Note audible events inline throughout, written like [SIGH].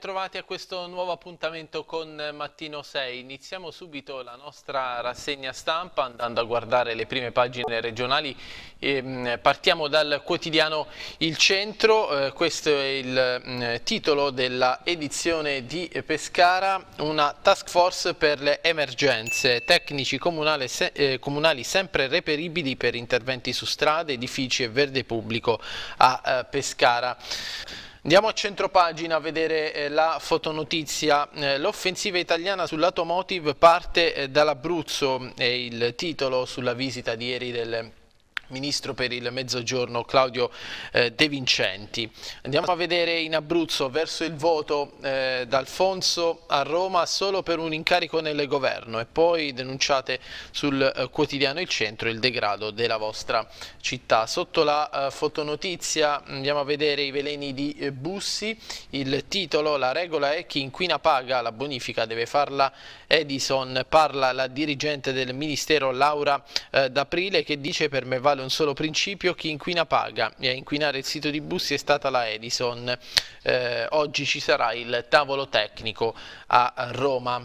bentrovati a questo nuovo appuntamento con Mattino 6. Iniziamo subito la nostra rassegna stampa andando a guardare le prime pagine regionali. Ehm, partiamo dal quotidiano Il Centro, eh, questo è il mm, titolo della edizione di Pescara, una task force per le emergenze, tecnici eh, comunali sempre reperibili per interventi su strade, edifici e verde pubblico a eh, Pescara. Andiamo a centropagina a vedere eh, la fotonotizia. Eh, l'offensiva italiana sull'automotive parte eh, dall'Abruzzo, è il titolo sulla visita di ieri del Ministro per il Mezzogiorno Claudio eh, De Vincenti. Andiamo a vedere in Abruzzo verso il voto eh, d'Alfonso a Roma solo per un incarico nel governo e poi denunciate sul eh, quotidiano Il Centro il degrado della vostra città. Sotto la eh, fotonotizia andiamo a vedere i veleni di eh, Bussi, il titolo La regola è chi inquina paga, la bonifica deve farla Edison, parla la dirigente del Ministero Laura D'Aprile che dice per me vale vale un solo principio, chi inquina paga. E a inquinare il sito di Bussi è stata la Edison. Eh, oggi ci sarà il tavolo tecnico a Roma.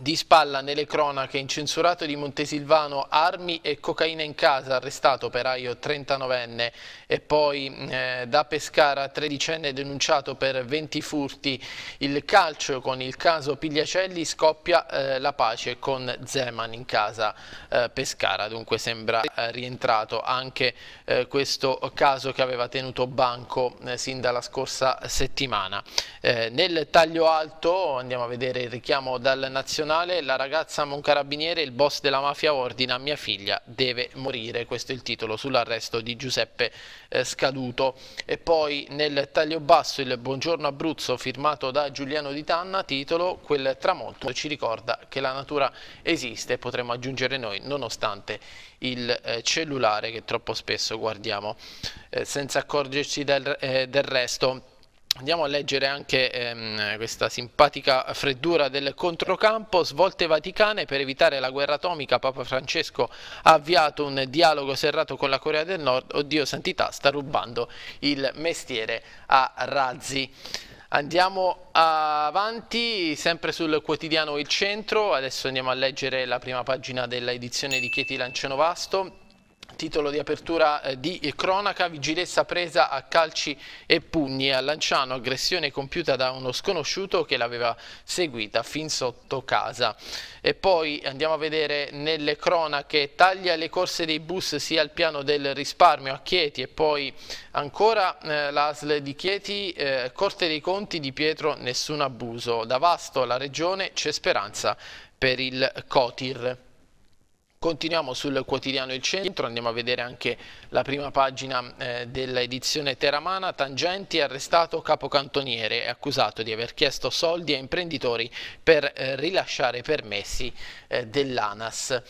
Di spalla nelle cronache, incensurato di Montesilvano, armi e cocaina in casa, arrestato operaio 39enne e poi eh, da Pescara 13enne denunciato per 20 furti. Il calcio con il caso Pigliacelli scoppia eh, la pace con Zeman in casa eh, Pescara, dunque sembra eh, rientrato anche eh, questo caso che aveva tenuto banco eh, sin dalla scorsa settimana. nel taglio alto andiamo a vedere il richiamo dal nazionale nazionale, la ragazza ma carabiniere, il boss della mafia ordina, mia figlia deve morire, questo è il titolo sull'arresto di Giuseppe eh, Scaduto. E poi nel taglio basso il Buongiorno Abruzzo firmato da Giuliano Di Tanna, titolo Quel tramonto ci ricorda che la natura esiste, potremmo aggiungere noi, nonostante il eh, cellulare che troppo spesso guardiamo eh, senza accorgerci del, eh, del resto. Andiamo a leggere anche ehm, questa simpatica freddura del controcampo, svolte vaticane per evitare la guerra atomica, Papa Francesco ha avviato un dialogo serrato con la Corea del Nord, oddio santità sta rubando il mestiere a razzi. Andiamo avanti, sempre sul quotidiano Il Centro, adesso andiamo a leggere la prima pagina dell'edizione di Chieti Lancianovasto titolo di apertura eh, di cronaca, vigilessa presa a calci e pugni a Lanciano, aggressione compiuta da uno sconosciuto che l'aveva seguita fin sotto casa. E poi andiamo a vedere nelle cronache, taglia le corse dei bus sia al piano del risparmio a Chieti e poi ancora eh, l'ASL di Chieti, eh, Corte dei Conti di Pietro, nessun abuso. Da Vasto, la regione, c'è speranza per il COTIR. Continuiamo sul quotidiano Il Centro, andiamo a vedere anche la prima pagina eh, dell'edizione Teramana. Tangenti arrestato capocantoniere e accusato di aver chiesto soldi a imprenditori per eh, rilasciare permessi eh, dell'ANAS.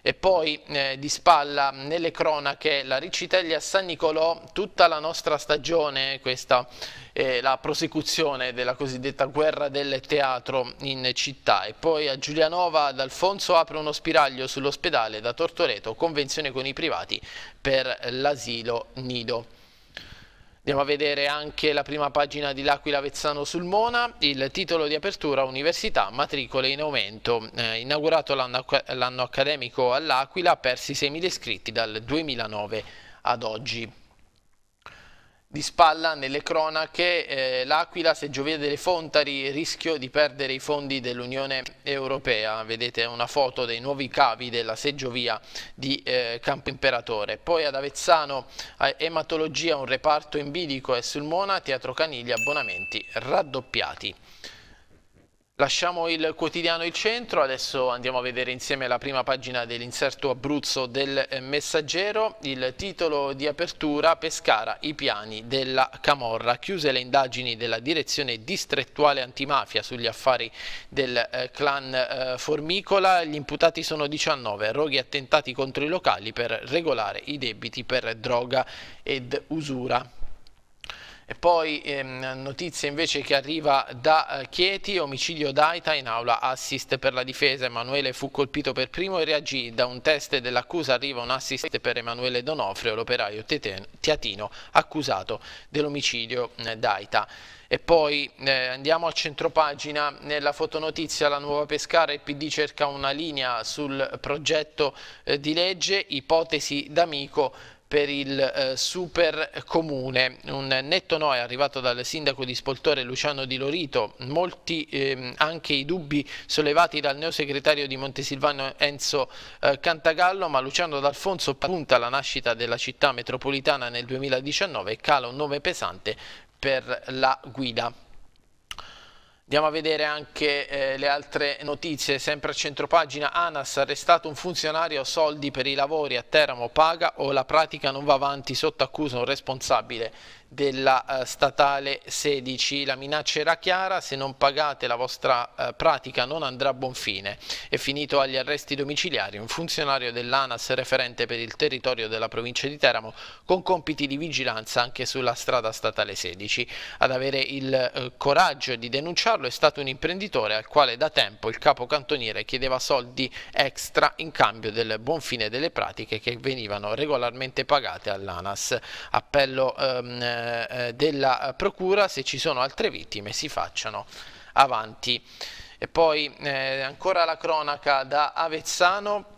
E poi eh, di spalla nelle cronache la Ricitella San Nicolò, tutta la nostra stagione, questa eh, la prosecuzione della cosiddetta guerra del teatro in città. E poi a Giulianova d'Alfonso apre uno spiraglio sull'ospedale da Tortoreto, convenzione con i privati per l'asilo nido. Andiamo a vedere anche la prima pagina di L'Aquila Vezzano sul Mona, il titolo di apertura Università, matricole in aumento. Eh, inaugurato l'anno accademico all'Aquila, persi 6.000 iscritti dal 2009 ad oggi. Di spalla nelle cronache eh, l'Aquila, Seggiovia delle Fontari, rischio di perdere i fondi dell'Unione Europea. Vedete una foto dei nuovi cavi della Seggiovia di eh, Campo Imperatore. Poi ad Avezzano eh, ematologia, un reparto in bilico e sul Mona, Teatro Caniglia, abbonamenti raddoppiati. Lasciamo il quotidiano Il Centro, adesso andiamo a vedere insieme la prima pagina dell'inserto Abruzzo del eh, Messaggero, il titolo di apertura Pescara, i piani della Camorra, chiuse le indagini della direzione distrettuale antimafia sugli affari del eh, clan eh, Formicola, gli imputati sono 19, roghi attentati contro i locali per regolare i debiti per droga ed usura. E poi ehm, notizia invece che arriva da eh, Chieti, omicidio d'Aita in aula assist per la difesa, Emanuele fu colpito per primo e reagì, da un test dell'accusa arriva un assist per Emanuele Donofrio, l'operaio Tiatino accusato dell'omicidio eh, d'Aita. E poi eh, andiamo a centropagina, nella fotonotizia la nuova Pescara, il PD cerca una linea sul progetto eh, di legge, ipotesi d'amico per il eh, super comune. Un netto no è arrivato dal sindaco di Spoltore Luciano Di Lorito, molti ehm, anche i dubbi sollevati dal neosegretario di Montesilvano Enzo eh, Cantagallo, ma Luciano D'Alfonso punta alla nascita della città metropolitana nel 2019 e cala un nome pesante per la guida. Andiamo a vedere anche eh, le altre notizie, sempre a centropagina, ANAS arrestato un funzionario, soldi per i lavori a Teramo paga o la pratica non va avanti, sotto accusa un responsabile della eh, statale 16. La minaccia era chiara, se non pagate la vostra eh, pratica non andrà a buon fine. È finito agli arresti domiciliari un funzionario dell'ANAS referente per il territorio della provincia di Teramo con compiti di vigilanza anche sulla strada statale 16. Ad avere il eh, coraggio di denunciarlo è stato un imprenditore al quale da tempo il capo cantoniere chiedeva soldi extra in cambio del buon fine delle pratiche che venivano regolarmente pagate all'ANAS. Appello ehm, eh, eh, della procura se ci sono altre vittime si facciano avanti. E poi eh, ancora la cronaca da Avezzano.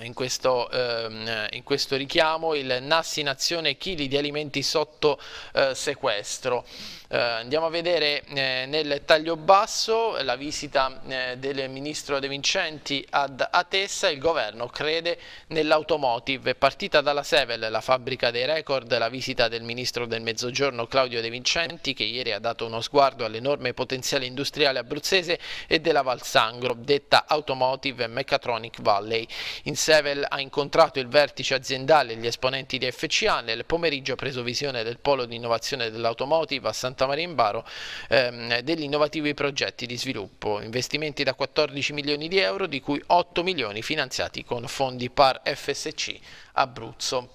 In questo, ehm, eh, in questo richiamo il Nassi in azione chili di alimenti sotto eh, sequestro. Eh, andiamo a vedere eh, nel taglio basso la visita eh, del ministro De Vincenti ad Atessa, il governo crede nell'automotive. Partita dalla Sevel, la fabbrica dei record, la visita del ministro del Mezzogiorno Claudio De Vincenti che ieri ha dato uno sguardo all'enorme potenziale industriale abruzzese e della Valsangro, detta Automotive Mechatronic Valley. In Sevel ha incontrato il vertice aziendale e gli esponenti di FCA, nel pomeriggio ha preso visione del polo di innovazione dell'automotive a Santa Maria Imbaro, ehm, degli innovativi progetti di sviluppo, investimenti da 14 milioni di euro, di cui 8 milioni finanziati con fondi PAR FSC Abruzzo.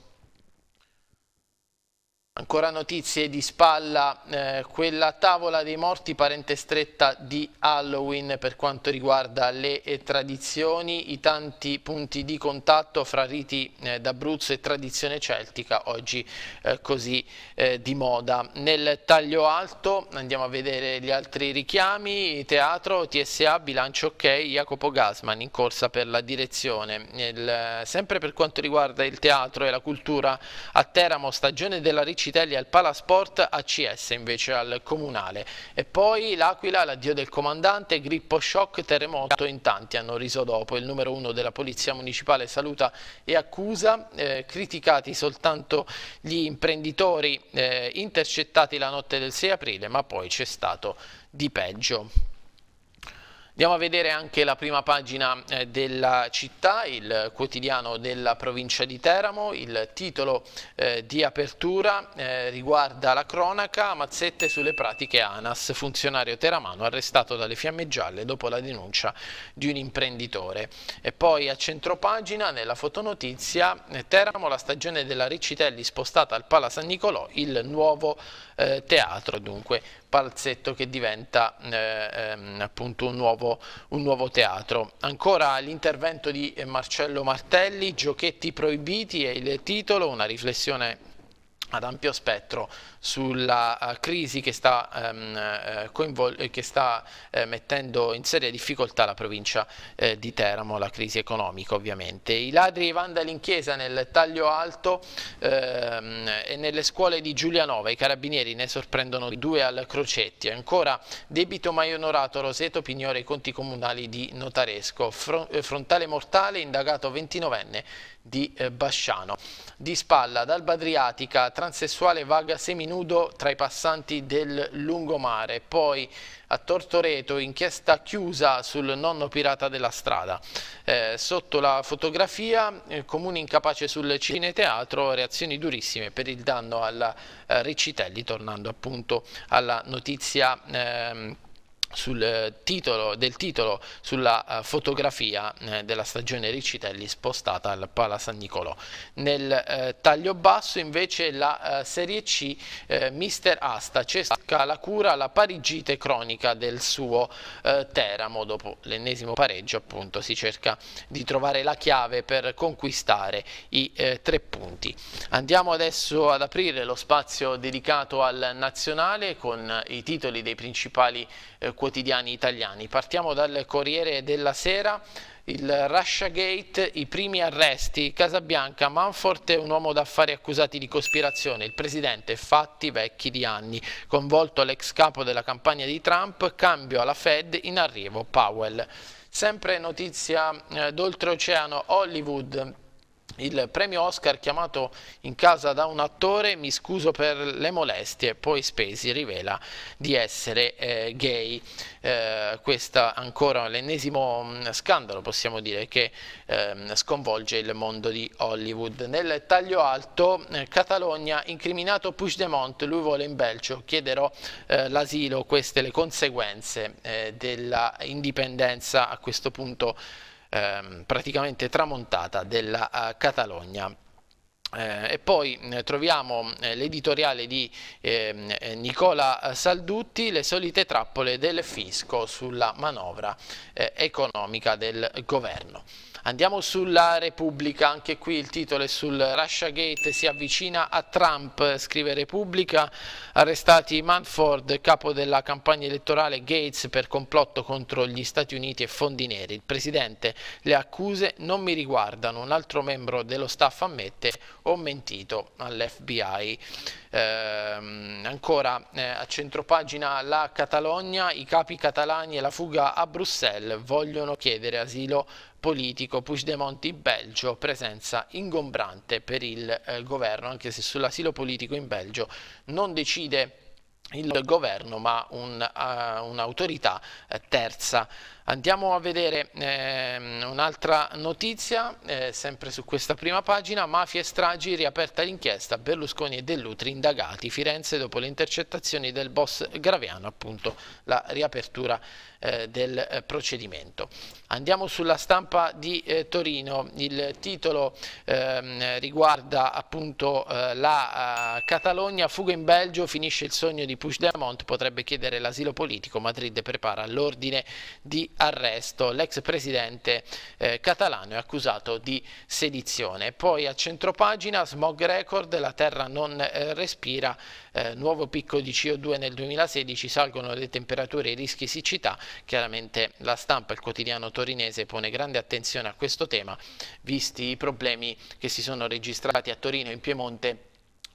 Ancora notizie di spalla, eh, quella tavola dei morti parente stretta di Halloween per quanto riguarda le eh, tradizioni, i tanti punti di contatto fra riti eh, d'Abruzzo e tradizione celtica oggi eh, così eh, di moda. Nel taglio alto andiamo a vedere gli altri richiami, teatro, TSA, bilancio ok, Jacopo Gasman in corsa per la direzione. Nel, eh, sempre per quanto riguarda il teatro e la cultura a Teramo, stagione della ricerca Citelli al Palasport, ACS invece al Comunale. E poi l'Aquila, l'addio del comandante, grippo shock, terremoto, in tanti hanno riso dopo. Il numero uno della Polizia Municipale saluta e accusa, eh, criticati soltanto gli imprenditori eh, intercettati la notte del 6 aprile, ma poi c'è stato di peggio. Andiamo a vedere anche la prima pagina eh, della città, il quotidiano della provincia di Teramo, il titolo eh, di apertura eh, riguarda la cronaca Mazzette sulle pratiche ANAS, funzionario teramano arrestato dalle fiamme gialle dopo la denuncia di un imprenditore. E poi a centropagina nella fotonotizia Teramo la stagione della Riccitelli spostata al Pala San Nicolò, il nuovo eh, teatro, dunque palazzetto che diventa eh, ehm, appunto un nuovo, un nuovo, teatro. Ancora l'intervento di Marcello Martelli, Giochetti proibiti è il titolo, una riflessione ad ampio spettro sulla eh, crisi che sta, um, che sta uh, mettendo in seria difficoltà la provincia di Teramo, la crisi economica ovviamente. I ladri e i vandali in chiesa nel taglio alto ehm, e nelle scuole di Giulianova, i carabinieri ne sorprendono due al Crocetti, ancora debito mai onorato Roseto Pignore ai conti comunali di Notaresco, frontale mortale indagato 29enne di Basciano. Di spalla dal Badriatica transessuale vaga seminudo tra i passanti del lungomare. Poi a Tortoreto inchiesta chiusa sul nonno pirata della strada. Eh, sotto la fotografia eh, comune incapace sul cineteatro, reazioni durissime per il danno al eh, Riccitelli, tornando appunto alla notizia ehm, sul eh, titolo, del titolo sulla uh, fotografia eh, della stagione Riccitelli spostata al Pala San Nicolò. Nel uh, taglio basso invece la uh, Serie C Mister Asta cesca la cura la parigite cronica del suo Teramo dopo l'ennesimo pareggio appunto si cerca di trovare la chiave per conquistare i tre punti. Andiamo adesso ad aprire lo spazio dedicato al nazionale con i titoli dei principali eh, quotidiani italiani. Partiamo dal Corriere della Sera il Russia Gate, i primi arresti, Casabianca, Manfort è un uomo d'affari accusati di cospirazione, il presidente fatti vecchi di anni, convolto l'ex capo della campagna di Trump, cambio alla Fed, in arrivo Powell. Sempre notizia eh, d'oltreoceano, Hollywood il premio Oscar chiamato in casa da un attore, mi scuso per le molestie, poi Spesi rivela di essere eh, gay. Eh, questo ancora l'ennesimo mm, scandalo, possiamo dire, che eh, sconvolge il mondo di Hollywood. Nel taglio alto, eh, Catalogna, incriminato Puigdemont, lui vuole in Belgio, chiederò eh, l'asilo, queste le conseguenze eh, della indipendenza a questo punto ehm, praticamente tramontata della uh, Catalogna. Eh, e poi eh, troviamo eh, l'editoriale di ehm, eh, Nicola eh, Saldutti, le solite trappole del fisco sulla manovra economica del governo. Andiamo sulla Repubblica, anche qui il titolo è sul Russia Gate, si avvicina a Trump, scrive Repubblica, arrestati Manford, capo della campagna elettorale Gates per complotto contro gli Stati Uniti e fondi neri. Il presidente, le accuse non mi riguardano, un altro membro dello staff ammette ho mentito all'FBI. Ehm, ancora eh, a centropagina la Catalogna, i capi catalani e la fuga a Bruxelles vogliono chiedere asilo politico Puigdemont in Belgio, presenza ingombrante per il eh, governo, anche se sull'asilo politico in Belgio non decide il governo ma eh, un'autorità un eh, terza Andiamo a vedere eh, un'altra notizia, eh, sempre su questa prima pagina, mafia e stragi, riaperta l'inchiesta, Berlusconi e Dell'Utri indagati, Firenze dopo le intercettazioni del boss Graviano, appunto la riapertura eh, del eh, procedimento. Andiamo sulla stampa di eh, Torino, il titolo ehm, riguarda appunto eh, la Catalogna, fuga in Belgio, finisce il sogno di Puigdemont, potrebbe chiedere l'asilo politico, Madrid prepara l'ordine di arresto. L'ex presidente eh, catalano è accusato di sedizione. Poi a centropagina smog record, la terra non eh, respira, eh, nuovo picco di CO2 nel 2016, salgono le temperature, e i rischi siccità. Chiaramente la stampa, il quotidiano torinese pone grande attenzione a questo tema, visti i problemi che si sono registrati a Torino e in Piemonte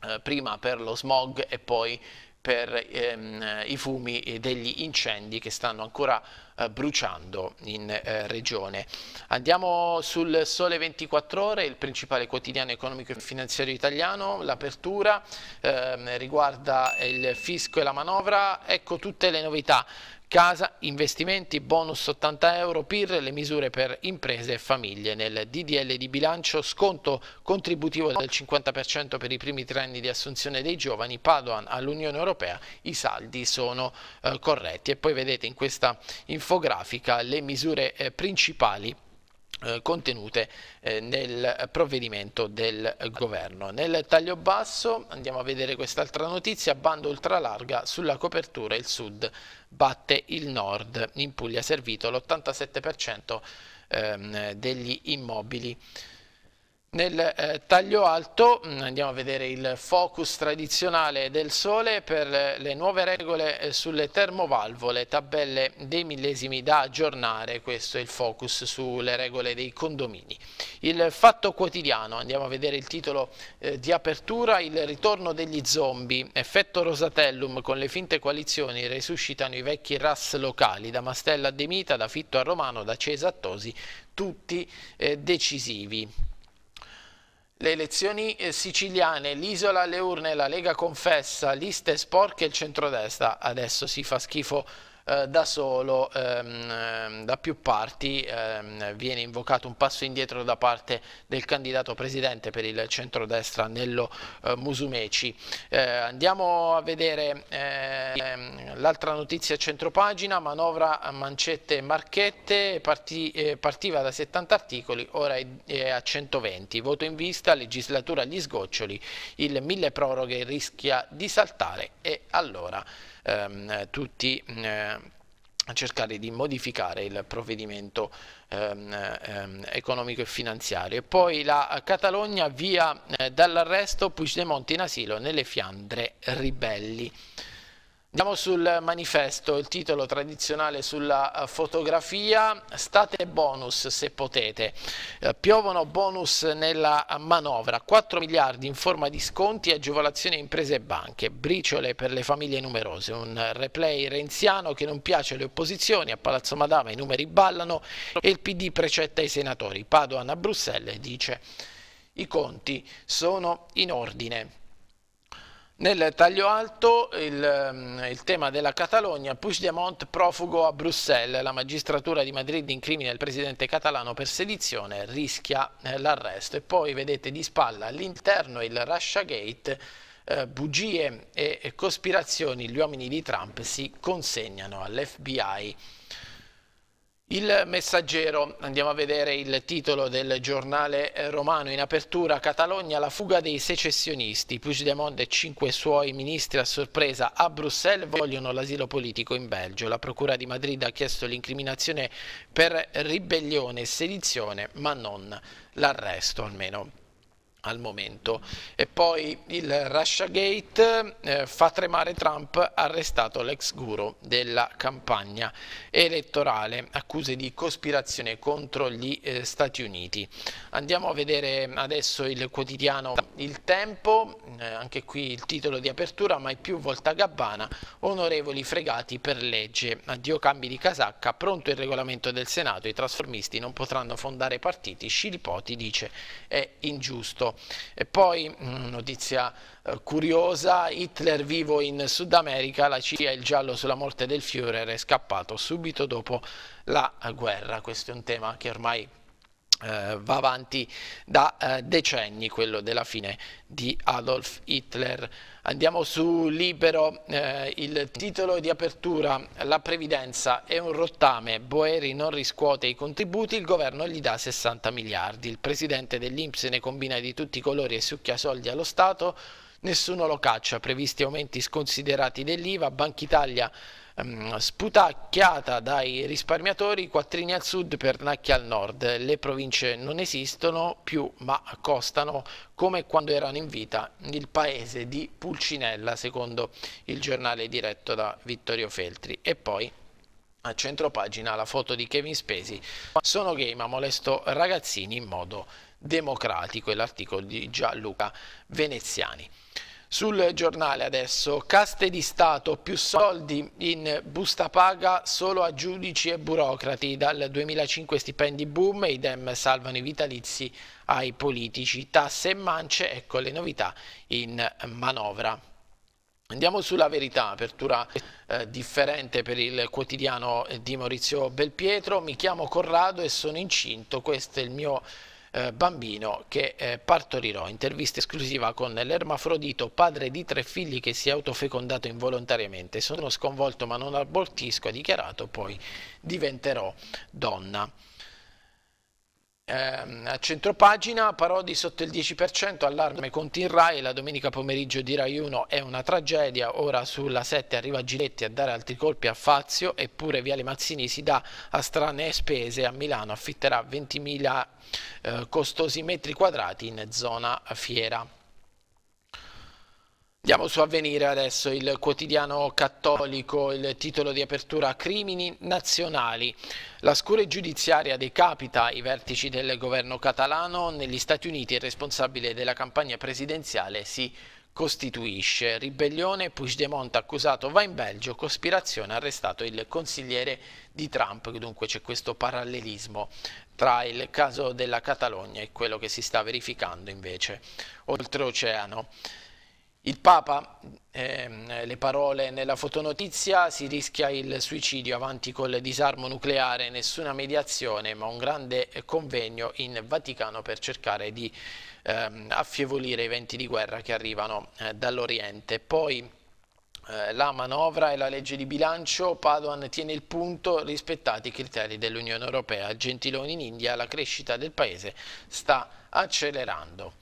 eh, prima per lo smog e poi per ehm, i fumi degli incendi che stanno ancora eh, bruciando in eh, regione. Andiamo sul Sole 24 Ore, il principale quotidiano economico e finanziario italiano, l'apertura ehm, riguarda il fisco e la manovra, ecco tutte le novità Casa, investimenti, bonus 80 euro, PIR, le misure per imprese e famiglie. Nel DDL di bilancio sconto contributivo del 50% per i primi tre anni di assunzione dei giovani, Padoan all'Unione Europea, i saldi sono eh, corretti. E poi vedete in questa infografica le misure eh, principali eh, contenute eh, nel provvedimento del eh, governo. Nel taglio basso andiamo a vedere quest'altra notizia, bando ultralarga sulla copertura il sud batte il nord, in Puglia servito l'87% ehm, degli immobili nel eh, taglio alto mm, andiamo a vedere il focus tradizionale del sole per eh, le nuove regole eh, sulle termovalvole, tabelle dei millesimi da aggiornare, questo è il focus sulle regole dei condomini. Il fatto quotidiano, andiamo a vedere il titolo eh, di apertura, il ritorno degli zombie, effetto Rosatellum con le finte coalizioni resuscitano i vecchi ras locali, da Mastella a Demita, da Fitto a Romano, da Cesa a Tosi, tutti eh, decisivi. Le elezioni eh, siciliane, l'isola alle urne, la Lega confessa, liste sporche e il centrodestra. Adesso si fa schifo eh, da solo ehm, ehm, da più parti ehm, viene invocato un passo indietro da parte del candidato presidente per il centrodestra Nello eh, Musumeci. Eh, andiamo a vedere ehm, l'altra notizia a centropagina, manovra mancette e marchette, parti, eh, partiva da 70 articoli, ora è, è a 120, voto in vista, legislatura agli sgoccioli, il mille proroghe rischia di saltare e allora ehm, tutti eh, cercare di modificare il provvedimento ehm, ehm, economico e finanziario. E poi la Catalogna via eh, dall'arresto Puigdemont in asilo nelle Fiandre ribelli. Andiamo sul manifesto, il titolo tradizionale sulla eh, fotografia, state bonus se potete, eh, piovono bonus nella manovra, 4 miliardi in forma di sconti, agevolazioni a imprese e banche, briciole per le famiglie numerose, un replay renziano che non piace alle opposizioni, a Palazzo Madama i numeri ballano e il PD precetta i senatori, Padoan a Bruxelles dice i conti sono in ordine. Nel taglio alto il, ehm, il, tema della Catalogna, Puigdemont profugo a Bruxelles, la magistratura di Madrid incrimina il presidente catalano per sedizione, rischia eh, l'arresto e poi vedete di spalla all'interno il Russiagate, eh, bugie e cospirazioni, gli uomini di Trump si consegnano all'FBI il messaggero, andiamo a vedere il titolo del giornale eh, romano in apertura, Catalogna la fuga dei secessionisti, Puigdemont e cinque suoi ministri a sorpresa a Bruxelles vogliono l'asilo politico in Belgio, la procura di Madrid ha chiesto l'incriminazione per ribellione e sedizione ma non l'arresto almeno al momento. E poi il Russiagate eh, fa tremare Trump, arrestato l'ex guru della campagna elettorale, accuse di cospirazione contro gli eh, Stati Uniti. Andiamo a vedere adesso il quotidiano Il Tempo, eh, anche qui il titolo di apertura, mai più volta gabbana, onorevoli fregati per legge, addio cambi di casacca, pronto il regolamento del Senato, i trasformisti non potranno fondare partiti, Scilipoti dice è ingiusto. E poi, mm, notizia eh, curiosa, Hitler vivo in Sud America, la CIA il giallo sulla morte del Führer è scappato subito dopo la eh, guerra. Questo è un tema che ormai eh, va avanti da eh, decenni, quello della fine di Adolf Hitler. Andiamo su Libero, eh, il titolo di apertura, la previdenza è un rottame, Boeri non riscuote i contributi, il governo gli dà 60 miliardi, il presidente dell'Inps ne combina di tutti i colori e succhia soldi allo Stato, nessuno lo caccia, previsti aumenti sconsiderati dell'IVA, Banca Italia Ehm, sputacchiata dai risparmiatori, quattrini al sud, pernacchi al nord. Le province non esistono più, ma costano come quando erano in vita il paese di Pulcinella, secondo il giornale diretto da Vittorio Feltri. E poi a centro pagina la foto di Kevin Spesi. Sono gay ma molesto ragazzini in modo democratico e l'articolo di Gianluca Veneziani. Sul giornale adesso, caste di Stato, più soldi in busta paga solo a giudici e burocrati, dal 2005 stipendi boom, i dem salvano i vitalizi ai politici, tasse e mance, ecco le novità in manovra. Andiamo sulla verità, apertura eh, differente per il quotidiano di Maurizio Belpietro, mi chiamo Corrado e sono incinto, questo è il mio eh, bambino che eh, partorirò. Intervista esclusiva con l'ermafrodito, padre di tre figli che si è autofecondato involontariamente. Sono sconvolto ma non abortisco, ha dichiarato, poi diventerò donna. Ehm, a centropagina Parodi sotto il 10%, allarme conti in Rai, la domenica pomeriggio di Rai 1 è una tragedia, ora sulla 7 arriva Giletti a dare altri colpi a Fazio, eppure Viale Mazzini si dà a strane spese a Milano, affitterà 20.000 eh, costosi metri quadrati in zona fiera. Andiamo su Avvenire adesso, il quotidiano cattolico, il titolo di apertura Crimini nazionali. La scure giudiziaria decapita i vertici del governo catalano, negli Stati Uniti il responsabile della campagna presidenziale si costituisce. Ribellione, Puigdemont accusato va in Belgio, cospirazione arrestato il consigliere di Trump, dunque c'è questo parallelismo tra il caso della Catalogna e quello che si sta verificando invece oltreoceano. Il Papa, ehm, le parole nella fotonotizia, si rischia il suicidio avanti col disarmo nucleare, nessuna mediazione ma un grande convegno in Vaticano per cercare di ehm, affievolire i venti di guerra che arrivano eh, dall'Oriente. Poi eh, la manovra e la legge di bilancio, Padoan tiene il punto, rispettati i criteri dell'Unione Europea, Gentiloni in India, la crescita del Paese sta accelerando.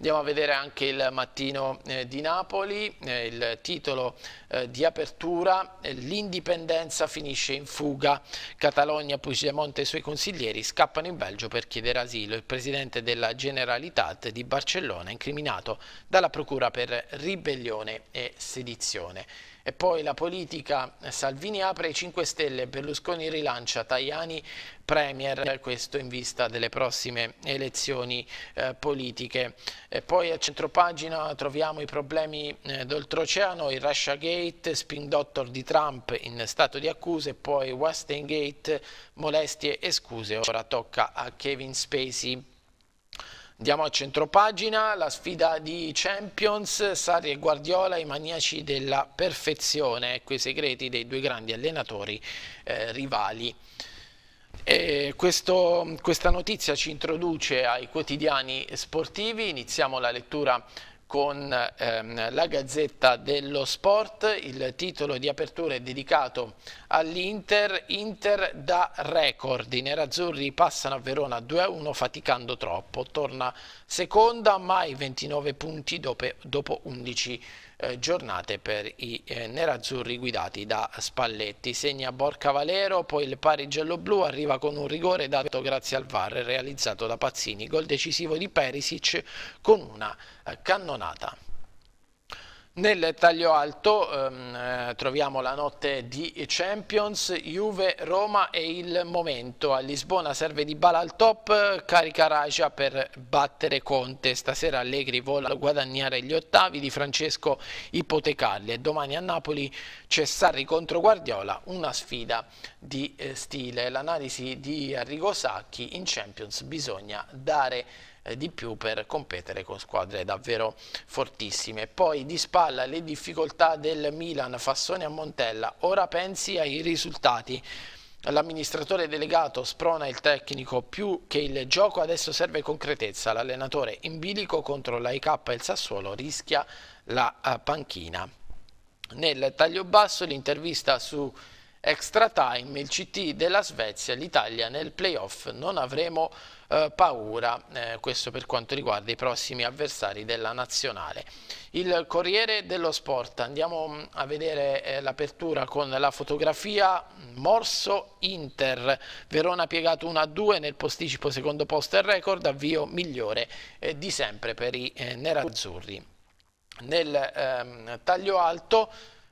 Andiamo a vedere anche il mattino eh, di Napoli, eh, il titolo eh, di apertura, eh, l'indipendenza finisce in fuga, Catalogna, Puigdemonte e i suoi consiglieri scappano in Belgio per chiedere asilo, il presidente della Generalitat di Barcellona incriminato dalla procura per ribellione e sedizione. E poi la politica, Salvini apre i 5 Stelle, Berlusconi rilancia, Tajani Premier, questo in vista delle prossime elezioni eh, politiche. E poi a centropagina troviamo i problemi eh, d'oltreoceano, il Russia Gate, spin doctor di Trump in stato di accuse, poi Western molestie e scuse. Ora tocca a Kevin Spacey. Andiamo a centropagina, la sfida di Champions, Sari e Guardiola, i maniaci della perfezione, ecco i segreti dei due grandi allenatori eh, rivali. Questo, questa notizia ci introduce ai quotidiani sportivi, iniziamo la lettura con ehm, la Gazzetta dello Sport, il titolo di apertura è dedicato all'Inter, Inter da record, i nerazzurri passano a Verona 2-1 faticando troppo, torna seconda mai 29 punti dopo, dopo 11 punti eh, giornate per i eh, nerazzurri guidati da Spalletti. Segna Borca Valero, poi il parigello blu arriva con un rigore dato grazie al VAR realizzato da Pazzini, gol decisivo di Perisic con una eh, cannonata. Nel taglio alto ehm, eh, troviamo la notte di Champions, Juve, Roma e il momento. A Lisbona serve di bala al top, carica Raja per battere Conte. Stasera Allegri vola a guadagnare gli ottavi di Francesco Ipotecalli. e domani a Napoli c'è Sarri contro Guardiola, una sfida di eh, stile. L'analisi di Arrigo Sacchi in Champions bisogna dare eh, di più per competere con squadre davvero fortissime. Poi di spalla le difficoltà del Milan, Fassone a Montella, ora pensi ai risultati. L'amministratore delegato sprona il tecnico più che il gioco adesso serve concretezza. L'allenatore in bilico contro l'AIK e il Sassuolo rischia la eh, panchina. Nel taglio basso l'intervista su extra time, il CT della Svezia, l'Italia nel playoff non avremo eh, paura, eh, questo per quanto riguarda i prossimi avversari della nazionale. Il Corriere dello Sport, andiamo mm, a vedere eh, l'apertura con la fotografia Morso Inter, Verona piegato 1-2 nel posticipo secondo posto e record, avvio migliore eh, di sempre per i eh, nerazzurri. Nel ehm, taglio alto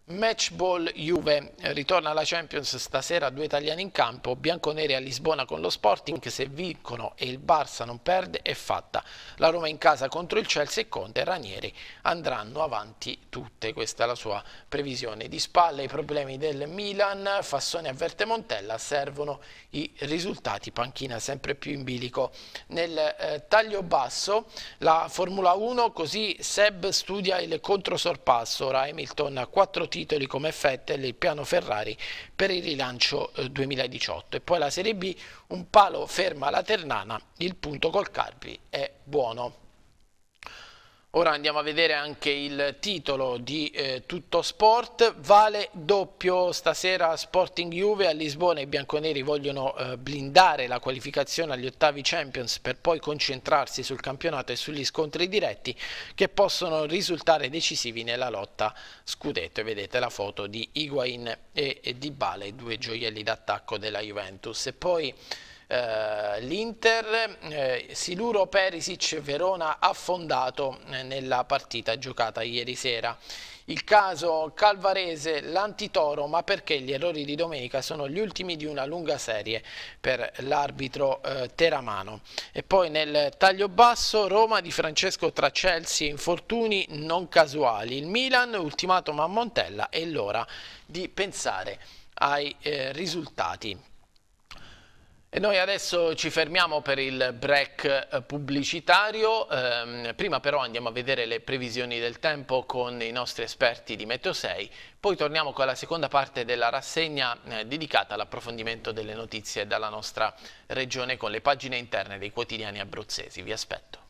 Matchball Juve, ritorna alla Champions stasera, due italiani in campo, bianconeri a Lisbona con lo Sporting, se vincono e il Barça non perde è fatta. La Roma in casa contro il Chelsea e Conte e Ranieri andranno avanti tutte, questa è la sua previsione. Di spalle i problemi del Milan, Fassone avverte Montella, servono i risultati, panchina sempre più in bilico. Nel eh, taglio basso la Formula 1, così Seb studia il controsorpasso, ora Hamilton 4 titoli titoli come Fettel e il piano Ferrari per il rilancio 2018. Eh, e poi la Serie B, un palo ferma alla Ternana, il punto col Carpi è buono. Ora andiamo a vedere anche il titolo di eh, Tutto Sport. Vale doppio stasera Sporting Juve a Lisbona. I bianconeri vogliono eh, blindare la qualificazione agli ottavi Champions per poi concentrarsi sul campionato e sugli scontri diretti che possono risultare decisivi nella lotta scudetto. E vedete la foto di Higuain e, e Di Bale, due gioielli d'attacco della Juventus. E poi eh, l'Inter, eh, Siluro Perisic Verona affondato eh, nella partita giocata ieri sera. Il caso Calvarese, l'antitoro, ma perché gli errori di domenica sono gli ultimi di una lunga serie per l'arbitro eh, Teramano. E poi nel taglio basso Roma di Francesco tra Chelsea, infortuni non casuali. Il Milan, ultimatum a Montella è l'ora di pensare ai eh, risultati. E noi adesso ci fermiamo per il break eh, pubblicitario, ehm, prima però andiamo a vedere le previsioni del tempo con i nostri esperti di Meteo 6, poi torniamo con la seconda parte della rassegna eh, dedicata all'approfondimento delle notizie dalla nostra regione con le pagine interne dei quotidiani abruzzesi. Vi aspetto.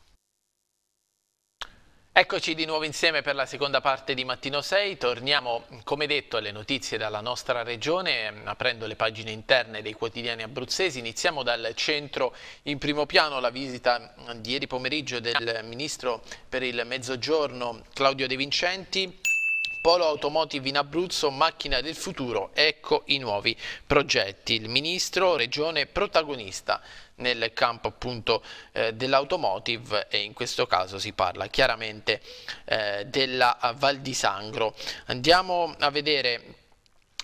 Eccoci di nuovo insieme per la seconda parte di Mattino 6, torniamo come detto alle notizie dalla nostra regione, aprendo le pagine interne dei quotidiani abruzzesi, iniziamo dal centro in primo piano, la visita di ieri pomeriggio del Ministro per il Mezzogiorno Claudio De Vincenti, Polo Automotive in Abruzzo, macchina del futuro, ecco i nuovi progetti. Il ministro, regione protagonista nel campo appunto eh, dell'automotive e in questo caso si parla chiaramente eh, della Val di Sangro. Andiamo a vedere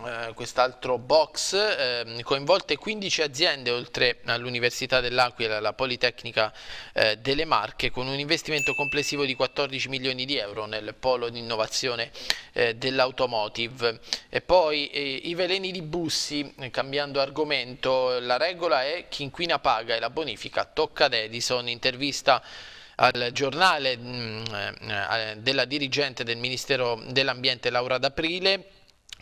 eh, quest'altro box, uh, coinvolte 15 aziende oltre all'Università dell'Aquila e alla Politecnica uh, delle Marche, con un investimento complessivo di 14 milioni di euro nel polo di innovazione eh, dell'automotive. E poi i veleni di Bussi, cambiando argomento, la regola è chi inquina paga e la bonifica tocca ad Edison, intervista al giornale mh, mm, della dirigente del Ministero dell'Ambiente Laura D'Aprile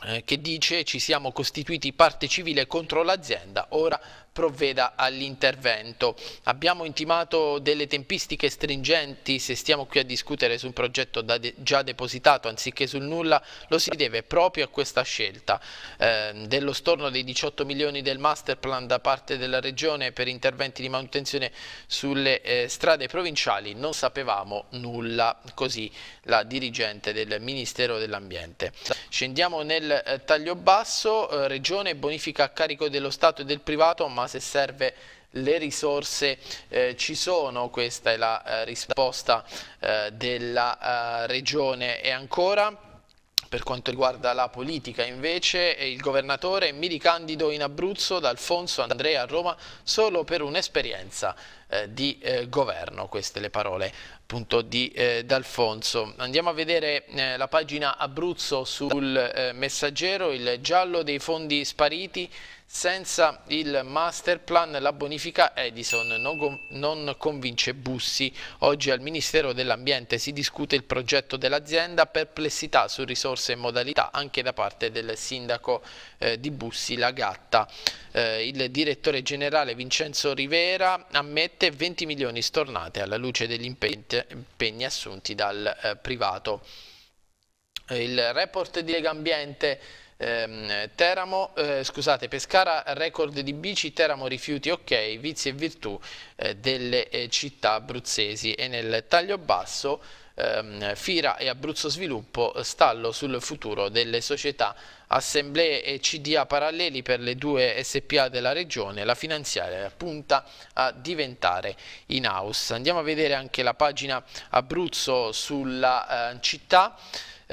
eh, che dice ci siamo costituiti parte civile contro l'azienda, ora provveda all'intervento. Abbiamo intimato delle tempistiche stringenti, se stiamo qui a discutere su un progetto de già depositato anziché sul nulla, lo si deve proprio a questa scelta eh, dello storno dei 18 milioni del master plan da parte della Regione per interventi di manutenzione sulle eh, strade provinciali. Non sapevamo nulla, così la dirigente del Ministero dell'Ambiente. Scendiamo nel eh, taglio basso, eh, Regione bonifica a carico dello Stato e del privato, ma Roma, se serve le risorse eh, ci sono, questa è la eh, risposta eh, della eh, regione e ancora per quanto riguarda la politica invece il governatore mi ricandido in Abruzzo da Alfonso Andrea a Roma solo per un'esperienza eh, di eh, governo, queste le parole appunto di eh, D'Alfonso. Andiamo a vedere eh, la pagina Abruzzo sul eh, messaggero, il giallo dei fondi spariti senza il master plan la bonifica Edison non, convince Bussi. Oggi al Ministero dell'Ambiente si discute il progetto dell'azienda, perplessità su risorse e modalità anche da parte del sindaco eh, di Bussi, La Gatta. Eh, il direttore generale Vincenzo Rivera ammette 20 milioni stornate alla luce degli impegni assunti dal eh, privato. Il report di Lega Ambiente ehm, Teramo, eh, scusate, Pescara record di bici, Teramo rifiuti ok, vizi e virtù eh, delle eh, città abruzzesi e nel taglio basso ehm, Fira e Abruzzo Sviluppo eh, stallo sul futuro delle società assemblee e CDA paralleli per le due SPA della regione, la finanziaria punta a diventare in house. Andiamo a vedere anche la pagina Abruzzo sulla eh, città.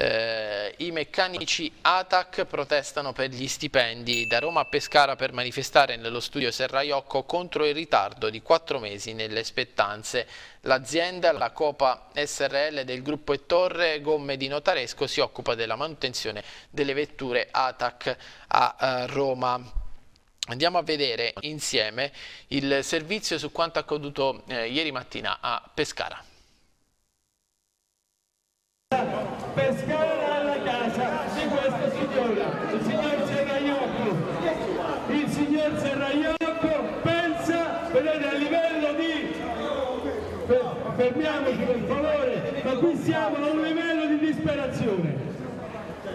Eh, I meccanici ATAC protestano per gli stipendi da Roma a Pescara per manifestare nello studio Serraiocco contro il ritardo di quattro mesi nelle spettanze. L'azienda, la Copa SRL del gruppo E Gomme di Notaresco, si occupa della manutenzione delle vetture ATAC a uh, Roma. Andiamo a vedere insieme il servizio su quanto accaduto eh, ieri mattina a Pescara per scalare alla casa di questa signora, il signor Serraiocco. Il signor Serraiocco pensa, vedete, a livello di... Fermiamoci per favore, ma qui siamo a un livello di disperazione.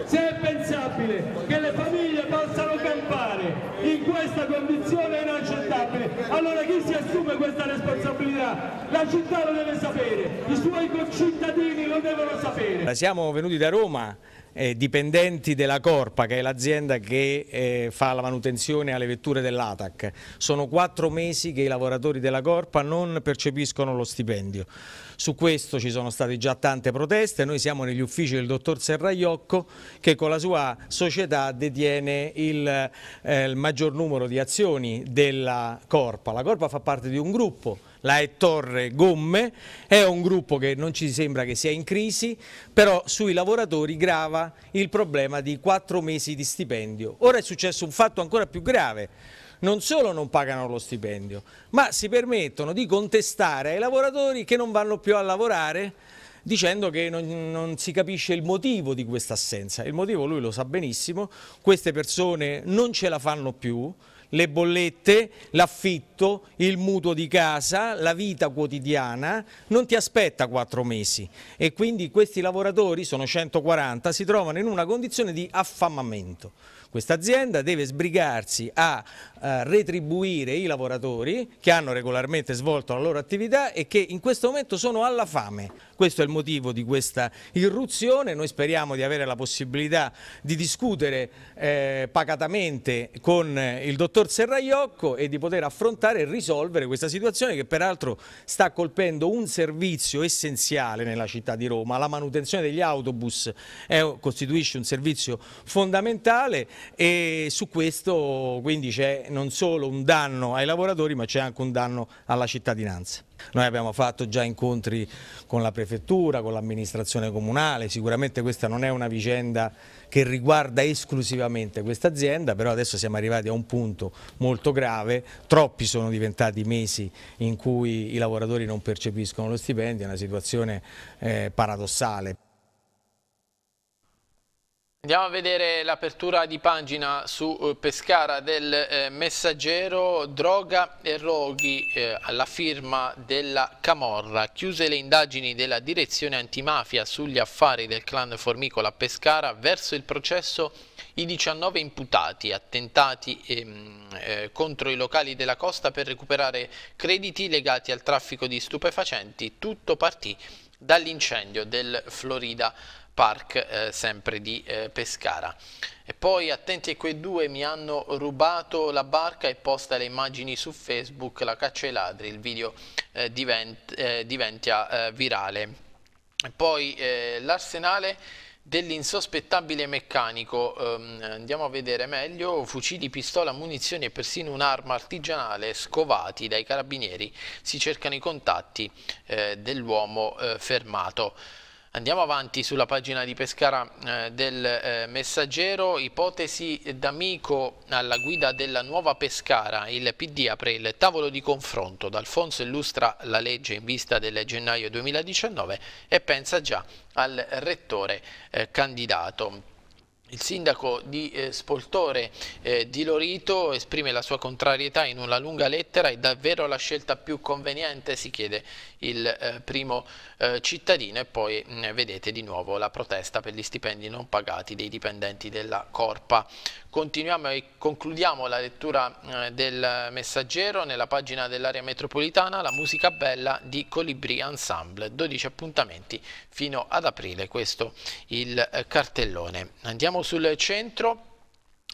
Se è pensabile che le famiglie possano campare in questa condizione è inaccettabile, allora chi si assume questa responsabilità? La città lo deve sapere, i suoi concittadini lo devono sapere. Eh, siamo venuti da Roma eh, dipendenti della Corpa, che è l'azienda che eh, fa la manutenzione alle vetture dell'ATAC. Sono quattro mesi che i lavoratori della Corpa non percepiscono lo stipendio. Su questo ci sono state già tante proteste, noi siamo negli uffici del dottor Serraiocco che con la sua società detiene il, eh, il maggior numero di azioni della Corpa. La Corpa fa parte di un gruppo la E Torre Gomme, è un gruppo che non ci sembra che sia in crisi, però sui lavoratori grava il problema di quattro mesi di stipendio. Ora è successo un fatto ancora più grave, non solo non pagano lo stipendio, ma si permettono di contestare ai lavoratori che non vanno più a lavorare dicendo che non, non, si capisce il motivo di questa assenza. Il motivo lui lo sa benissimo, queste persone non ce la fanno più, le bollette, l'affitto, affitto, il mutuo di casa, la vita quotidiana, non ti aspetta quattro mesi e quindi questi lavoratori, sono 140, si trovano in una condizione di affamamento. Questa azienda deve sbrigarsi a eh, retribuire i lavoratori che hanno regolarmente svolto la loro attività e che in questo momento sono alla fame. Questo è il motivo di questa irruzione, noi speriamo di avere la possibilità di discutere eh, pacatamente con eh, il dottor Serraiocco e di poter affrontare affrontare e risolvere questa situazione che peraltro sta colpendo un servizio essenziale nella città di Roma, la manutenzione degli autobus è, costituisce un servizio fondamentale e su questo quindi c'è non solo un danno ai lavoratori ma c'è anche un danno alla cittadinanza. Noi abbiamo fatto già incontri con la prefettura, con l'amministrazione comunale, sicuramente questa non è una vicenda che riguarda esclusivamente questa azienda, però adesso siamo arrivati a un punto molto grave, troppi sono diventati mesi in cui i lavoratori non percepiscono lo stipendio, è una situazione eh, paradossale. Andiamo a vedere l'apertura di pagina su eh, Pescara del eh, Messaggero, droga e roghi eh, alla firma della Camorra. Chiuse le indagini della direzione antimafia sugli affari del clan Formicola a Pescara verso il processo i 19 imputati attentati ehm, eh, contro i locali della costa per recuperare crediti legati al traffico di stupefacenti. Tutto partì dall'incendio del Florida Park, eh, sempre di eh, Pescara. E poi attenti a quei due, mi hanno rubato la barca e posta le immagini su Facebook, la caccia ai ladri, il video eh, divent, eh, diventa eh, virale. E poi eh, l'arsenale dell'insospettabile meccanico, ehm, andiamo a vedere meglio, fucili, pistola, munizioni e persino un'arma artigianale scovati dai carabinieri, si cercano i contatti eh, dell'uomo eh, fermato. Andiamo avanti sulla pagina di Pescara eh, del eh, Messaggero, ipotesi d'amico alla guida della nuova Pescara, il PD apre il tavolo di confronto, D'Alfonso illustra la legge in vista del gennaio 2019 e pensa già al rettore eh, candidato. Il sindaco di eh, Spoltore eh, di Lorito esprime la sua contrarietà in una lunga lettera, è davvero la scelta più conveniente, si chiede il eh, primo eh, cittadino e poi mm, vedete di nuovo la protesta per gli stipendi non pagati dei dipendenti della Corpa. Continuiamo e concludiamo la lettura eh, del messaggero nella pagina dell'area metropolitana La musica bella di Colibri Ensemble, 12 appuntamenti fino ad aprile, questo il eh, cartellone. Andiamo sul centro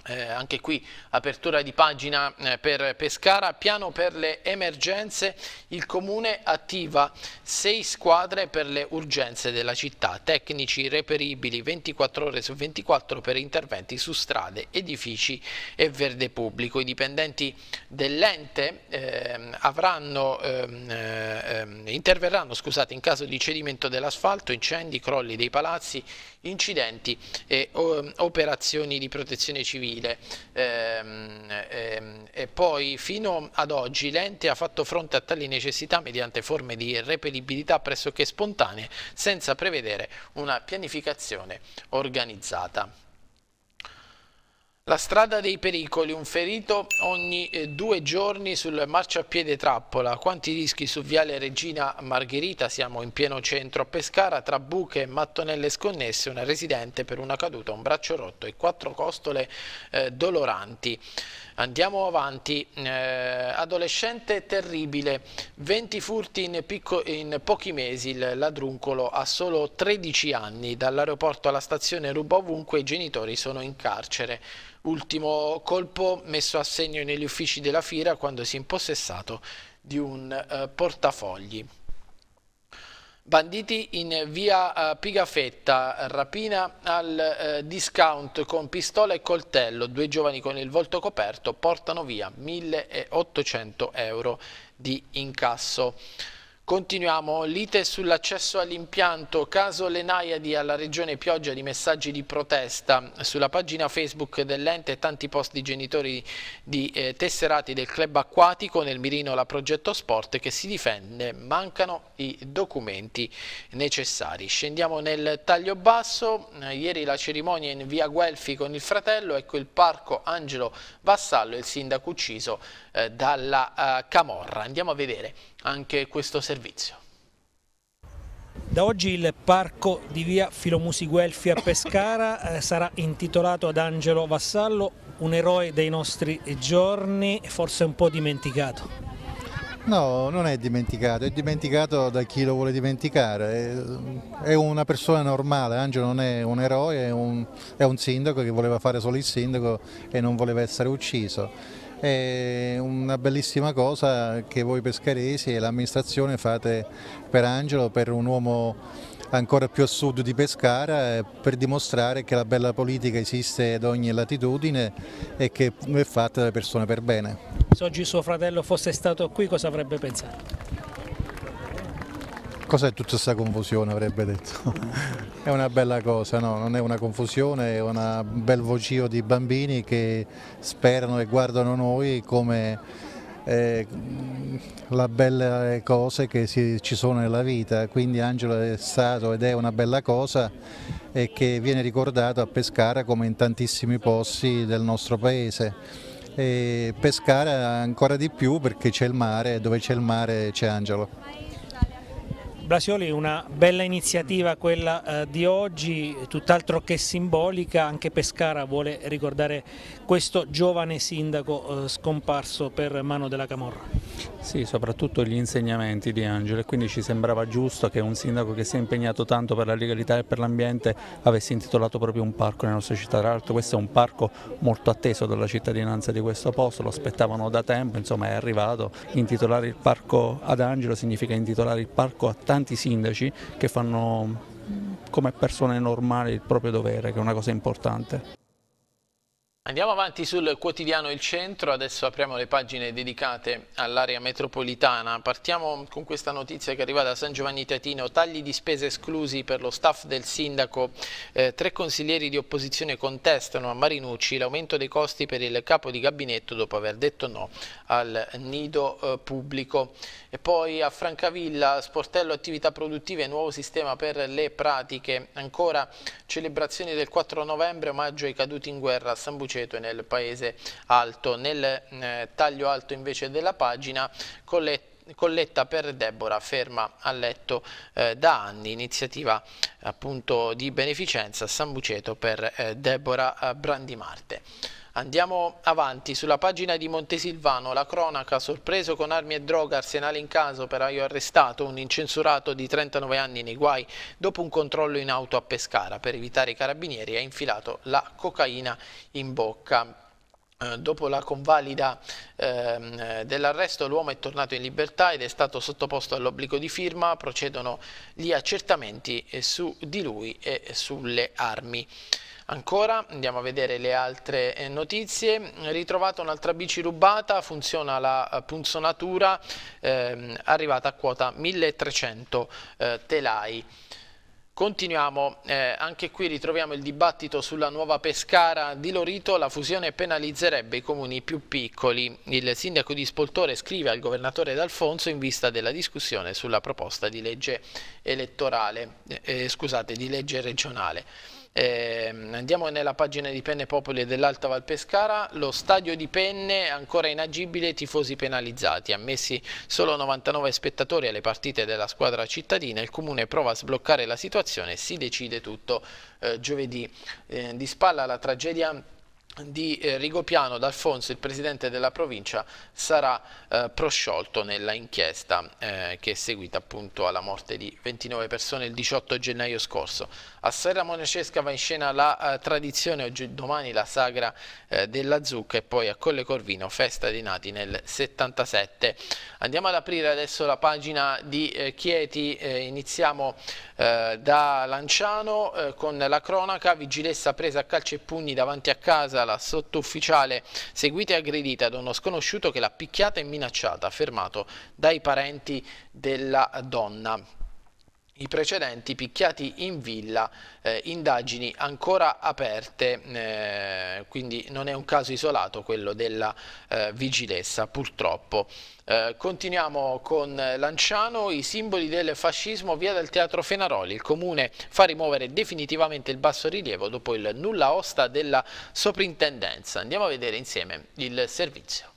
eh, anche qui apertura di pagina eh, per Pescara, piano per le emergenze, il comune attiva sei squadre per le urgenze della città, tecnici reperibili 24 ore su 24 per interventi su strade, edifici e verde pubblico. I dipendenti dell'ente ehm, ehm, eh, ehm, interverranno scusate, in caso di cedimento dell'asfalto, incendi, crolli dei palazzi incidenti e ehm, operazioni di protezione civile. Ehm, ehm, e poi fino ad oggi l'ente ha fatto fronte a tali necessità mediante forme di reperibilità pressoché spontanee senza prevedere una pianificazione organizzata. La strada dei pericoli, un ferito ogni eh, due giorni sul marciapiede Trappola. Quanti rischi su Viale Regina Margherita, siamo in pieno centro a Pescara, tra buche e mattonelle sconnesse, una residente per una caduta, un braccio rotto e quattro costole eh, doloranti. Andiamo avanti, eh, adolescente terribile, 20 furti in, picco, in, pochi mesi, il ladruncolo ha solo 13 anni, dall'aeroporto alla stazione ruba ovunque, i genitori sono in carcere. Ultimo colpo messo a segno negli uffici della fiera quando si è impossessato di un eh, portafogli. Banditi in via eh, Pigafetta, rapina al eh, discount con pistola e coltello, due giovani con il volto coperto portano via 1800 euro di incasso. Continuiamo, lite sull'accesso all'impianto, caso Lenaiadi alla regione Pioggia di messaggi di protesta sulla pagina Facebook dell'ente tanti post di genitori di eh, tesserati del club acquatico nel mirino la Progetto Sport che si difende, mancano i documenti necessari. Scendiamo nel taglio basso, ieri la cerimonia in via Guelfi con il fratello, ecco il parco Angelo Vassallo, e il sindaco ucciso eh, dalla eh, Camorra. Andiamo a vedere anche questo servizio. Da oggi il parco di via Filomusi Guelfi a Pescara eh, sarà intitolato ad Angelo Vassallo, un eroe dei nostri giorni, forse un po' dimenticato. No, non è dimenticato, è dimenticato da chi lo vuole dimenticare, è una persona normale, Angelo non è un eroe, è un, è un sindaco che voleva fare solo il sindaco e non voleva essere ucciso è una bellissima cosa che voi pescaresi e l'amministrazione fate per Angelo, per un uomo ancora più a sud di Pescara eh, per dimostrare che la bella politica esiste ad ogni latitudine e che è fatta da persone per bene. Se oggi suo fratello fosse stato qui cosa avrebbe pensato? cos'è tutta questa confusione avrebbe detto. [LAUGHS] è una bella cosa, no? non è una confusione, è un bel vocio di bambini che sperano e guardano noi come eh, le belle cose che si, ci sono nella vita, quindi Angelo è stato ed è una bella cosa e che viene ricordato a Pescara come in tantissimi posti del nostro paese. E Pescara ancora di più perché c'è il mare, dove c'è il mare c'è Angelo. Blasioli una bella iniziativa quella eh, di oggi, tutt'altro che simbolica, anche Pescara vuole ricordare questo giovane sindaco eh, scomparso per mano della Camorra. Sì, soprattutto gli insegnamenti di Angelo e quindi ci sembrava giusto che un sindaco che si è impegnato tanto per la legalità e per l'ambiente avesse intitolato proprio un parco nella nostra città. Tra l'altro questo è un parco molto atteso dalla cittadinanza di questo posto, lo aspettavano da tempo, insomma è arrivato. Intitolare il parco ad Angelo significa intitolare il parco a tanti tanti sindaci che fanno come persone normali il proprio dovere, che è una cosa importante. Andiamo avanti sul quotidiano Il Centro, adesso apriamo le pagine dedicate all'area metropolitana. Partiamo con questa notizia che arriva da San Giovanni Tatino, tagli di spese esclusi per lo staff del sindaco. Eh, tre consiglieri di opposizione contestano a Marinucci l'aumento dei costi per il capo di gabinetto dopo aver detto no al nido eh, pubblico. E poi a Francavilla, sportello attività produttive, nuovo sistema per le pratiche. Ancora celebrazioni del 4 novembre, omaggio ai caduti in guerra a San Bucino Criceto e nel Paese Alto. Nel eh, taglio alto invece della pagina Colletto colletta per Deborah ferma a letto eh, da anni, iniziativa appunto di beneficenza San Buceto per eh, Deborah eh, Brandimarte. Andiamo avanti, sulla pagina di Montesilvano, la cronaca, sorpreso con armi e droga, arsenale in casa, operaio arrestato, un incensurato di 39 anni nei guai, dopo un controllo in auto a Pescara, per evitare i carabinieri ha infilato la cocaina in bocca eh, dopo la convalida ehm, eh, dell'arresto l'uomo è tornato in libertà ed è stato sottoposto all'obbligo di firma, procedono gli accertamenti eh, su di lui e sulle armi. Ancora andiamo a vedere le altre eh, notizie, ritrovata un'altra bici rubata, funziona la eh, punzonatura ehm, arrivata a quota 1300 eh, telai. Continuiamo, eh, anche qui ritroviamo il dibattito sulla nuova Pescara di Lorito, la fusione penalizzerebbe i comuni più piccoli. Il sindaco di Spoltore scrive al governatore D'Alfonso in vista della discussione sulla proposta di legge, eh, eh, scusate, di legge regionale. Eh, andiamo nella pagina di Penne Popoli dell'Alta Val Pescara, lo stadio di Penne ancora inagibile, tifosi penalizzati, ammessi solo 99 spettatori alle partite della squadra cittadina, il comune prova a sbloccare la situazione, si decide tutto eh, giovedì. Eh, di spalla la tragedia di eh, Rigopiano d'Alfonso, il presidente della provincia, sarà eh, prosciolto nella inchiesta eh, che è seguita appunto alla morte di 29 persone il 18 gennaio scorso. A Serra Monecesca va in scena la eh, tradizione, oggi domani la sagra eh, della zucca e poi a Colle Corvino festa dei nati nel 77. Andiamo ad aprire adesso la pagina di eh, Chieti, eh, iniziamo eh, da Lanciano eh, con la cronaca, vigilessa presa a calci e pugni davanti a casa, la sottufficiale seguita e aggredita da uno sconosciuto che l'ha picchiata e minacciata, fermato dai parenti della donna i precedenti picchiati in villa, eh, indagini ancora aperte, eh, quindi non è un caso isolato quello della eh, vigilessa purtroppo. Eh, continuiamo con Lanciano, i simboli del fascismo via dal teatro Fenaroli, il comune fa rimuovere definitivamente il basso rilievo dopo il nulla osta della soprintendenza. Andiamo a vedere insieme il servizio.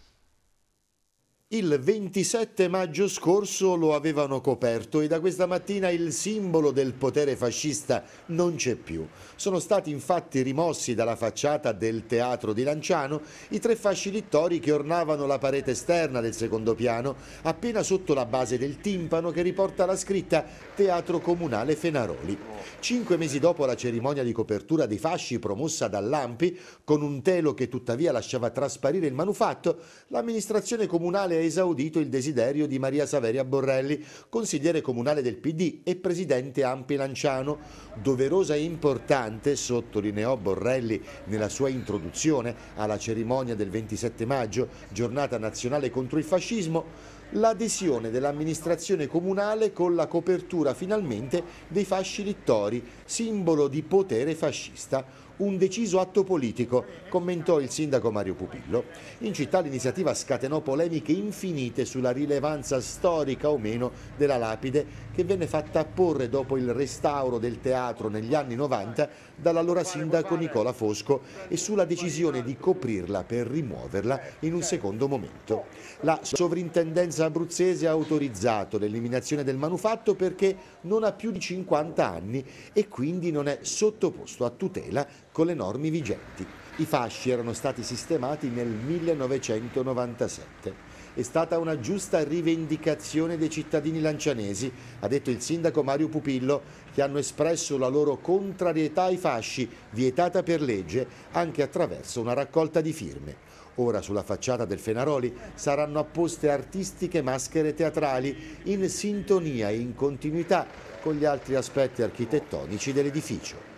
Il 27 maggio scorso lo avevano coperto e da questa mattina il simbolo del potere fascista non c'è più. Sono stati infatti rimossi dalla facciata del teatro di Lanciano i tre fasci littori che ornavano la parete esterna del secondo piano, appena sotto la base del timpano che riporta la scritta Teatro Comunale Fenaroli. Cinque mesi dopo la cerimonia di copertura dei fasci promossa dall'Ampi, con un telo che tuttavia lasciava trasparire il manufatto, l'amministrazione comunale è esaudito il desiderio di Maria Saveria Borrelli, consigliere comunale del PD e presidente Ampi Lanciano. Doverosa e importante, sottolineò Borrelli nella sua introduzione alla cerimonia del 27 maggio, giornata nazionale contro il fascismo, l'adesione dell'amministrazione comunale con la copertura finalmente dei fasci littori, simbolo di potere fascista un deciso atto politico, commentò il sindaco Mario Pupillo. In città l'iniziativa scatenò polemiche infinite sulla rilevanza storica o meno della lapide che venne fatta apporre dopo il restauro del teatro negli anni 90 dall'allora sindaco Nicola Fosco e sulla decisione di coprirla per rimuoverla in un secondo momento. La sovrintendenza abruzzese ha autorizzato l'eliminazione del manufatto perché non ha più di 50 anni e quindi non è sottoposto a tutela con le norme vigenti. I fasci erano stati sistemati nel 1997 è stata una giusta rivendicazione dei cittadini lancianesi, ha detto il sindaco Mario Pupillo, che hanno espresso la loro contrarietà ai fasci, vietata per legge, anche attraverso una raccolta di firme. Ora sulla facciata del Fenaroli saranno apposte artistiche maschere teatrali in sintonia e in continuità con gli altri aspetti architettonici dell'edificio.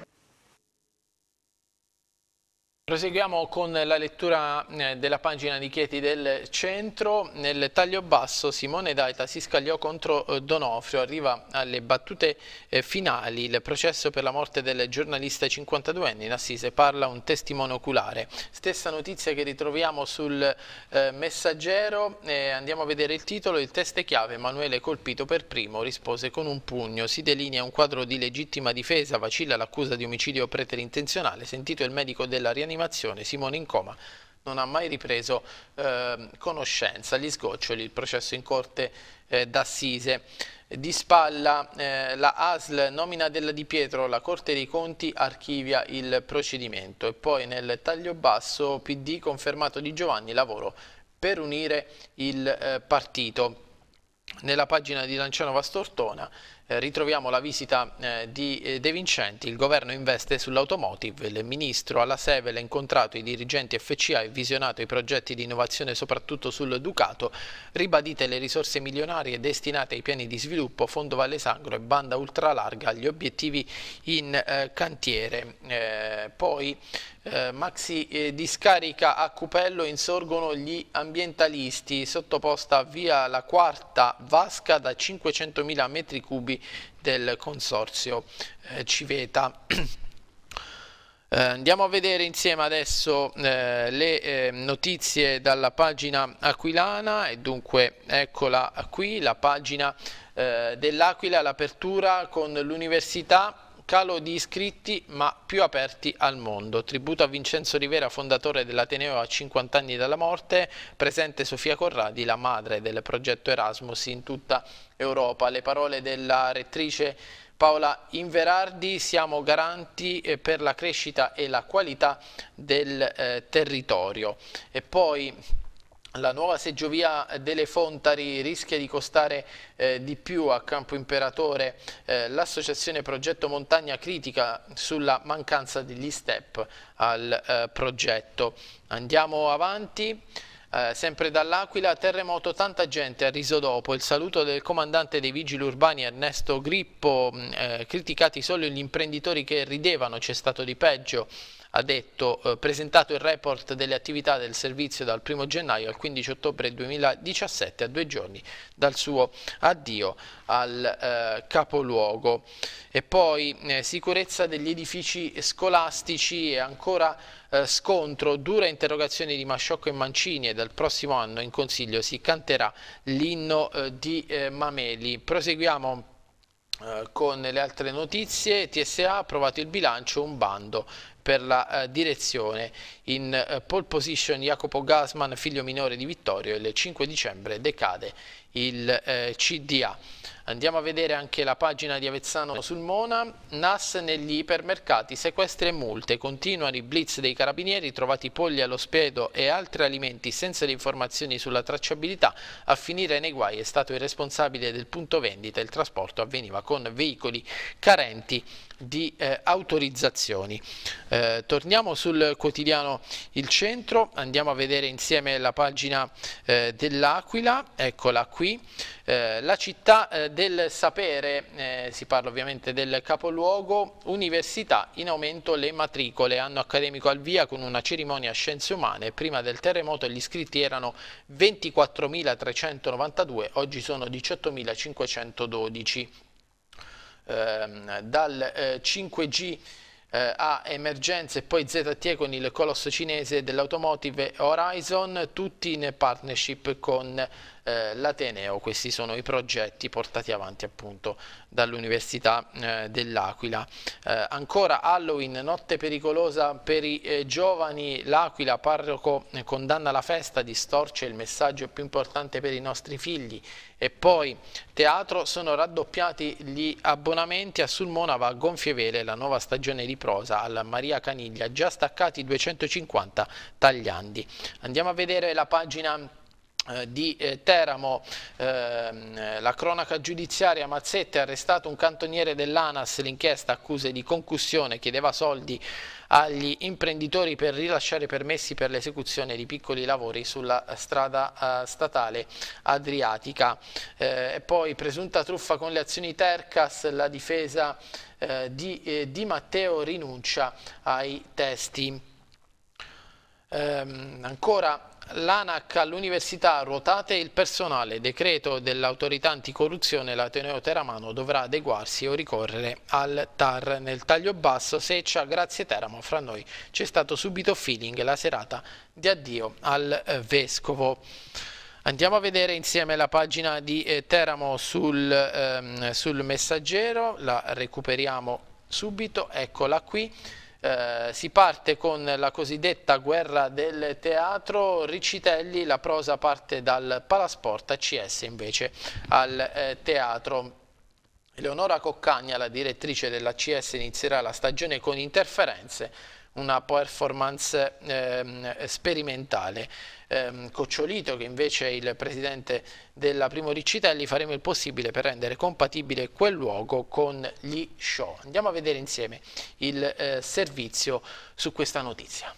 Proseguiamo con la lettura eh, della pagina di Chieti del centro. Nel taglio basso Simone Daita si scagliò contro eh, Donofrio. Arriva alle battute eh, finali il processo per la morte del giornalista 52enne in assise. Parla un testimone oculare. Stessa notizia che ritroviamo sul messaggero. Andiamo a vedere il titolo. Il test è chiave Emanuele colpito per primo rispose con un pugno. Si delinea un quadro di legittima difesa. Vacilla l'accusa di omicidio preterintenzionale. Sentito il medico della rianimazione rianimazione Simone in coma non ha mai ripreso eh, conoscenza. Gli sgoccioli, il processo in corte eh, d'Assise. Di spalla eh, la ASL nomina della Di Pietro, la Corte dei Conti archivia il procedimento e poi nel taglio basso PD confermato di Giovanni lavoro per unire il eh, partito. Nella pagina di Lanciano Vastortona eh, ritroviamo la visita eh, di eh, De Vincenti, il governo investe sull'automotive, il ministro alla Sevel ha incontrato i dirigenti FCA e visionato i progetti di innovazione soprattutto sul Ducato, ribadite le risorse milionarie destinate ai piani di sviluppo, Fondo Valle Sangro e banda ultralarga, gli obiettivi in cantiere. Eh, poi eh, maxi eh, discarica a Cupello insorgono gli ambientalisti, sottoposta via la quarta vasca da 500.000 metri cubi del consorzio eh, Civeta. [CLEARS THROAT] Eh, andiamo a vedere insieme adesso eh, le eh, notizie dalla pagina aquilana e dunque eccola qui la pagina eh, dell'Aquila, l'apertura con l'università calo di iscritti ma più aperti al mondo. Tributo a Vincenzo Rivera, fondatore dell'Ateneo a 50 anni dalla morte, presente Sofia Corradi, la madre del progetto Erasmus in tutta Europa. Le parole della rettrice Paola Inverardi, siamo garanti eh, per la crescita e la qualità del eh, territorio. E poi la nuova seggiovia delle Fontari rischia di costare eh, di più a Campo Imperatore. Eh, L'associazione Progetto Montagna critica sulla mancanza degli step al eh, progetto. Andiamo avanti. Eh, sempre dall'Aquila, terremoto, tanta gente ha riso dopo. il saluto del comandante dei vigili urbani Ernesto Grippo, mm, eh, criticati solo gli imprenditori che ridevano, c'è stato di peggio, ha detto eh, presentato il report delle attività del servizio dal 1 gennaio al 15 ottobre 2017 a due giorni dal suo addio al eh, capoluogo. E poi eh, sicurezza degli edifici scolastici e ancora eh, scontro, dura interrogazione di Masciocco e Mancini e dal prossimo anno in Consiglio si canterà l'inno eh, di eh, Mameli. Proseguiamo eh, con le altre notizie, TSA ha approvato il bilancio un bando per la eh, direzione in eh, pole position Jacopo Gasman, figlio minore di Vittorio, il 5 dicembre decade il eh, CDA. Andiamo a vedere anche la pagina di Avezzano sul Mona. Nas negli ipermercati, sequestri e multe. Continuano i blitz dei carabinieri, trovati polli allo spiedo e altri alimenti senza le informazioni sulla tracciabilità. A finire nei guai è stato il responsabile del punto vendita. Il trasporto avveniva con veicoli carenti di eh, autorizzazioni. Eh, torniamo sul quotidiano Il Centro, andiamo a vedere insieme la pagina eh, dell'Aquila, eccola qui. Eh, la città eh, del sapere, eh, si parla ovviamente del capoluogo, università in aumento le matricole, anno accademico al via con una cerimonia a scienze umane, prima del terremoto gli iscritti erano 24.392, oggi sono 18.512. Ehm, dal 5G eh, eh, a emergenze e poi ZTE con il colosso cinese dell'automotive Horizon, tutti in partnership con eh, l'Ateneo. Questi sono i progetti portati avanti appunto dall'Università eh, dell'Aquila. Eh, ancora Halloween, notte pericolosa per i eh, giovani, l'Aquila, parroco eh, condanna la festa, distorce il messaggio più importante per i nostri figli e poi teatro sono raddoppiati gli abbonamenti a Sulmona va a gonfie vele la nuova stagione di prosa alla Maria Caniglia già staccati 250 tagliandi andiamo a vedere la pagina eh, di eh, Teramo ehm, la cronaca giudiziaria Mazzetti ha arrestato un cantoniere dell'ANAS l'inchiesta accuse di concussione chiedeva soldi agli imprenditori per rilasciare permessi per l'esecuzione di piccoli lavori sulla eh, strada statale adriatica e poi presunta truffa con le azioni Tercas la difesa di Matteo rinuncia ai testi Ehm, ancora L'ANAC all'università ruotate il personale, decreto dell'autorità anticorruzione l'Ateneo Teramano dovrà adeguarsi o ricorrere al TAR. Nel taglio basso Se c'è grazie Teramo, fra noi c'è stato subito feeling la serata di addio al eh, Vescovo. Andiamo a vedere insieme la pagina di eh, Teramo sul, ehm, sul messaggero, la recuperiamo subito, eccola qui. Eh, si parte con la cosiddetta guerra del teatro, Riccitelli, la prosa parte dal Palasport, CS invece al eh, teatro. Eleonora Coccagna, la direttrice della CS, inizierà la stagione con interferenze, una performance eh, sperimentale ehm, Cocciolito che invece è il presidente della Primo Riccitelli faremo il possibile per rendere compatibile quel luogo con gli show. Andiamo a vedere insieme il eh, servizio su questa notizia.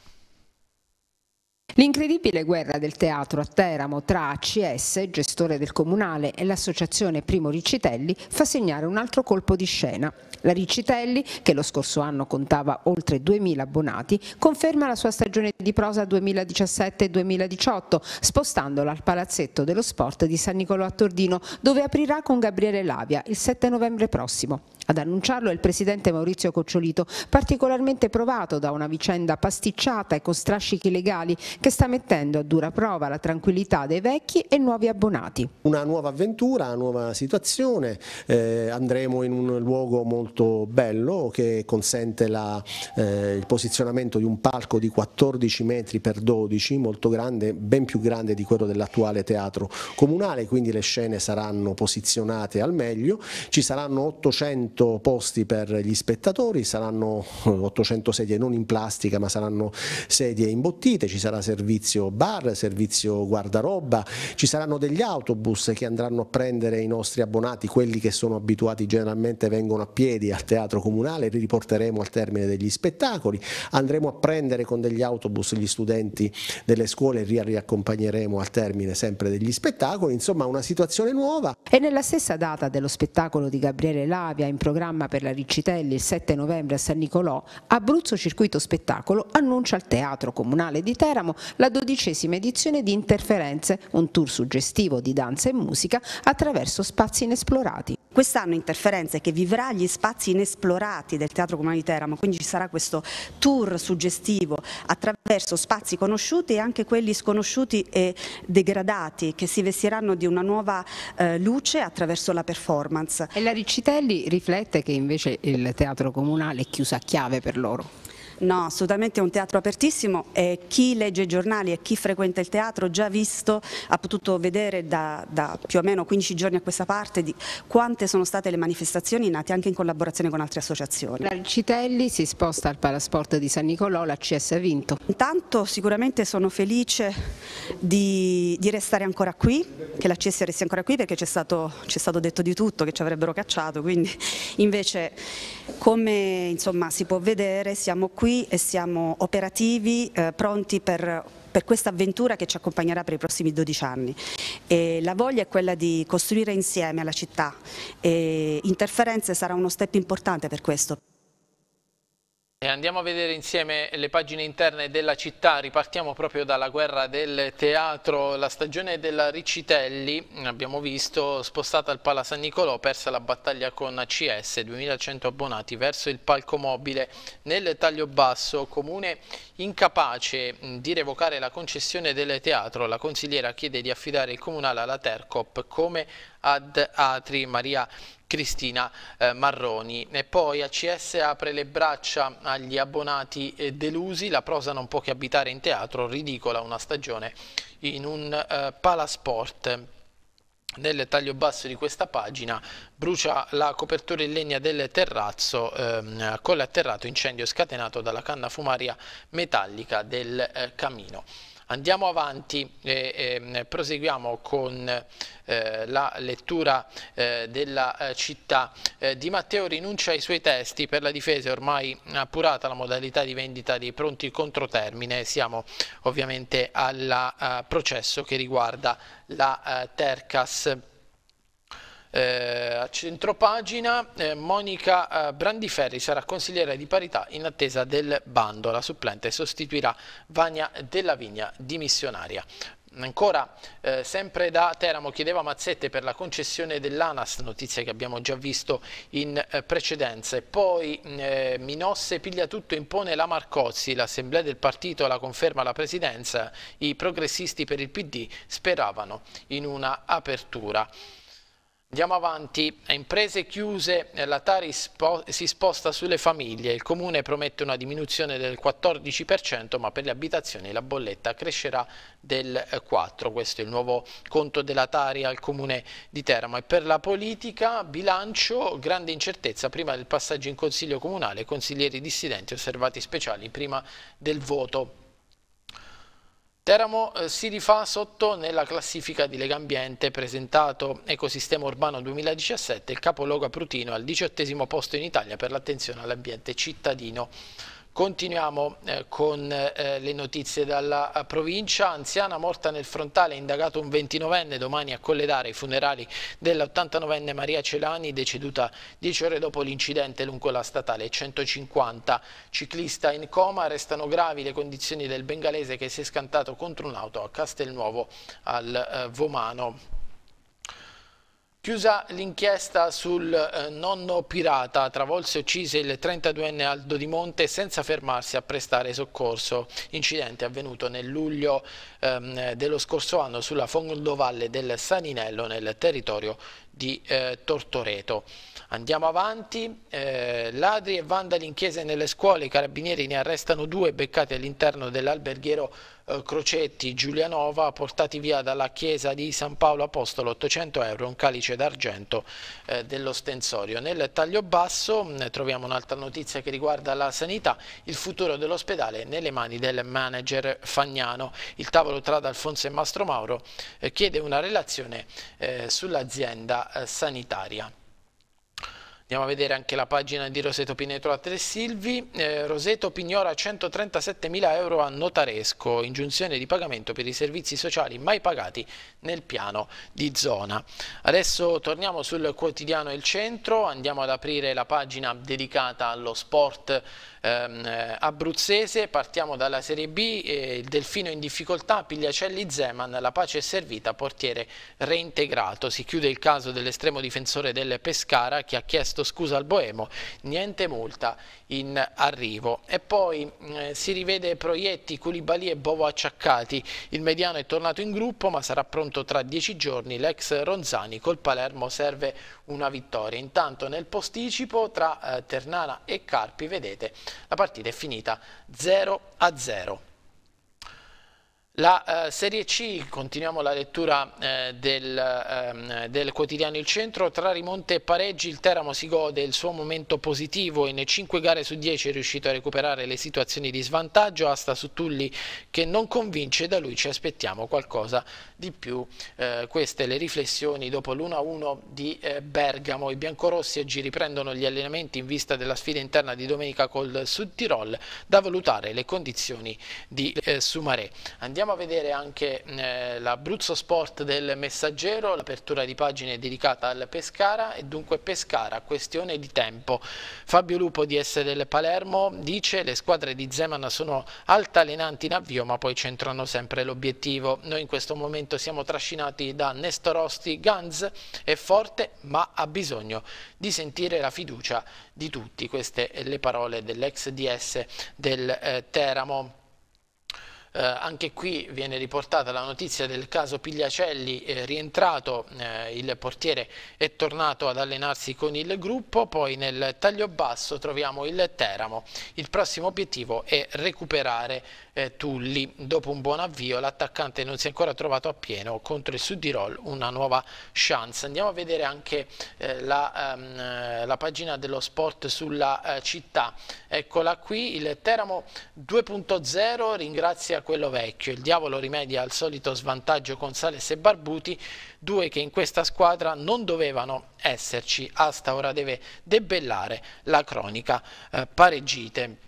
L'incredibile guerra del teatro a Teramo tra ACS, gestore del comunale, e l'associazione Primo Riccitelli fa segnare un altro colpo di scena. La Riccitelli, che lo scorso anno contava oltre 2.000 abbonati, conferma la sua stagione di prosa 2017-2018, spostandola al Palazzetto dello Sport di San Nicolò a Tordino, dove aprirà con Gabriele Lavia il 7 novembre prossimo. Ad annunciarlo è il presidente Maurizio Cocciolito, particolarmente provato da una vicenda pasticciata e con strascichi legali che sta mettendo a dura prova la tranquillità dei vecchi e nuovi abbonati. Una nuova avventura, una nuova situazione, eh, andremo in un luogo molto bello che consente la, eh, il posizionamento di un palco di 14 metri per 12, molto grande, ben più grande di quello dell'attuale teatro comunale, quindi le scene saranno posizionate al meglio, ci saranno 800 800 posti per gli spettatori, saranno 800 eh, sedie non in plastica ma saranno sedie imbottite, ci sarà servizio bar, servizio guardaroba, ci saranno degli autobus che andranno a prendere i nostri abbonati, quelli che sono abituati generalmente vengono a piedi al teatro comunale, li riporteremo al termine degli spettacoli, andremo a prendere con degli autobus gli studenti delle scuole e li riaccompagneremo al termine sempre degli spettacoli, insomma una situazione nuova. E nella stessa data dello spettacolo di Gabriele Lavia in programma per la Riccitelli il 7 novembre a San Nicolò, Abruzzo Circuito Spettacolo annuncia al Teatro Comunale di Teramo la dodicesima edizione di Interferenze, un tour suggestivo di danza e musica attraverso spazi inesplorati. Quest'anno Interferenze che vivrà gli spazi inesplorati del Teatro Comunale di Teramo, quindi ci sarà questo tour suggestivo attraverso spazi conosciuti e anche quelli sconosciuti e degradati che si vestiranno di una nuova eh, luce attraverso la performance. E la Riccitelli riflette che invece il Teatro Comunale è chiuso a chiave per loro? No, assolutamente è un teatro apertissimo e chi legge i giornali e chi frequenta il teatro già visto ha potuto vedere da, da più o meno 15 giorni a questa parte di quante sono state le manifestazioni nate anche in collaborazione con altre associazioni. Dal Citelli si sposta al Palasport di San Nicolò, la CS ha vinto. Intanto sicuramente sono felice di, di restare ancora qui, che la CS resti ancora qui perché ci è stato, stato detto di tutto, che ci avrebbero cacciato, quindi invece come insomma, si può vedere siamo qui e siamo operativi, eh, pronti per per questa avventura che ci accompagnerà per i prossimi 12 anni. E la voglia è quella di costruire insieme la città e Interferenze sarà uno step importante per questo. E andiamo a vedere insieme le pagine interne della città, ripartiamo proprio dalla guerra del teatro, la stagione della Riccitelli, abbiamo visto, spostata al Pala San Nicolò, persa la battaglia con CS, 2100 abbonati verso il palco mobile. Nel taglio basso, comune incapace di revocare la concessione del teatro, la consigliera chiede di affidare il comunale alla Tercop come ad Atri Maria Cristina eh, Marroni. E poi ACS apre le braccia agli abbonati eh, delusi, la prosa non può che abitare in teatro, ridicola una stagione in un eh, palasport. Nel taglio basso di questa pagina brucia la copertura in legna del terrazzo ehm, con l'atterrato incendio scatenato dalla canna fumaria metallica del eh, camino. Andiamo avanti e, e ehm, proseguiamo con eh, la lettura eh, della eh, città. Eh, di Matteo rinuncia ai suoi testi per la difesa, ormai appurata la modalità di vendita dei pronti controtermine. Siamo ovviamente al eh, processo che riguarda la eh, Tercas. Eh, a centropagina eh, Monica eh, Brandiferri sarà consigliera di parità in attesa del bando. La supplente sostituirà Vania Della Vigna, dimissionaria. Ancora, eh, sempre da Teramo, chiedeva mazzette per la concessione dell'ANAS, notizia che abbiamo già visto in eh, precedenza. E poi mm, eh, Minosse piglia tutto, impone la Marcozzi, l'assemblea del partito la conferma alla presidenza, i progressisti per il PD speravano in una apertura. Andiamo avanti, a imprese chiuse eh, la Tari si sposta sulle famiglie, il comune promette una diminuzione del 14% ma per le abitazioni la bolletta crescerà del 4%, eh, questo è il nuovo conto della Tari al comune di Teramo e per la politica bilancio grande incertezza prima del passaggio in consiglio comunale, consiglieri dissidenti osservati speciali prima del voto. Teramo eh, si rifà sotto nella classifica di Lega Ambiente presentato Ecosistema Urbano 2017, il capoluogo Prutino al diciottesimo posto in Italia per l'attenzione all'ambiente cittadino. Continuiamo eh, con eh, le notizie dalla eh, provincia. Anziana morta nel frontale, indagato un 29enne, domani a collegare i funerali dell'89enne Maria Celani, deceduta 10 ore dopo l'incidente lungo la statale 150. Ciclista in coma, restano gravi le condizioni del bengalese che si è scantato contro un'auto a Castelnuovo al eh, Vomano. Chiusa l'inchiesta sul eh, nonno pirata, travolse e uccise il 32enne Aldo Di Monte senza fermarsi a prestare soccorso. Incidente avvenuto nel luglio ehm, dello scorso anno sulla fondovalle del Saninello nel territorio di eh, Tortoreto. Andiamo avanti, eh, ladri e vandali in chiesa e nelle scuole, i carabinieri ne arrestano due beccati all'interno dell'alberghiero eh, Crocetti Giulianova, portati via dalla chiesa di San Paolo Apostolo 800 euro, un calice d'argento eh, dell'ostensorio. Nel taglio basso mm, troviamo un'altra notizia che riguarda la sanità, il futuro dell'ospedale nelle mani del manager Fagnano. Il tavolo tra D'Alfonso e Mastro Mauro eh, chiede una relazione eh, sull'azienda eh, sanitaria. Andiamo a vedere anche la pagina di Roseto Pinetro a Tresilvi. Eh, Roseto pignora 137 mila euro a notaresco, ingiunzione di pagamento per i servizi sociali mai pagati nel piano di zona. Adesso torniamo sul quotidiano Il Centro, andiamo ad aprire la pagina dedicata allo sport ehm, eh, abruzzese, partiamo dalla Serie B, eh, il Delfino in difficoltà, Pigliacelli Zeman, la pace è servita, portiere reintegrato. Si chiude il caso dell'estremo difensore del Pescara che ha chiesto chiesto scusa al Boemo, niente multa in arrivo. E poi eh, si rivede Proietti, Culibali e Bovo acciaccati, il mediano è tornato in gruppo ma sarà pronto tra dieci giorni, l'ex Ronzani col Palermo serve una vittoria. Intanto nel posticipo tra eh, Ternana e Carpi vedete la partita è finita 0 a 0. La eh, Serie C, continuiamo la lettura eh, del, ehm, del, quotidiano Il Centro, tra rimonte e pareggi il Teramo si gode il suo momento positivo, in 5 gare su 10 è riuscito a recuperare le situazioni di svantaggio, asta su Tulli che non convince, da lui ci aspettiamo qualcosa di più. Eh, queste le riflessioni dopo l'1-1 di eh, Bergamo, i biancorossi oggi riprendono gli allenamenti in vista della sfida interna di domenica col Sud Tirol, da valutare le condizioni di eh, Sumaré. Andiamo Andiamo a vedere anche eh, l'Abruzzo Sport del Messaggero, l'apertura di pagine dedicata al Pescara e dunque Pescara, questione di tempo. Fabio Lupo di S del Palermo dice le squadre di Zeman sono altalenanti in avvio ma poi centrano sempre l'obiettivo. Noi in questo momento siamo trascinati da Nestorosti, Ganz è forte ma ha bisogno di sentire la fiducia di tutti. Queste le parole dell'ex DS del eh, Teramo. Eh, anche qui viene riportata la notizia del caso Pigliacelli, eh, rientrato eh, il portiere è tornato ad allenarsi con il gruppo, poi nel taglio basso troviamo il Teramo, il prossimo obiettivo è recuperare eh, Tulli, dopo un buon avvio l'attaccante non si è ancora trovato a pieno contro il Sud Tirol, una nuova chance. Andiamo a vedere anche eh, la, ehm, eh, la, pagina dello sport sulla città, eccola qui, il Teramo 2.0 ringrazia sia quello vecchio. Il diavolo rimedia al solito svantaggio con Sales e Barbuti, due che in questa squadra non dovevano esserci. Asta ora deve debellare la cronica eh, pareggite.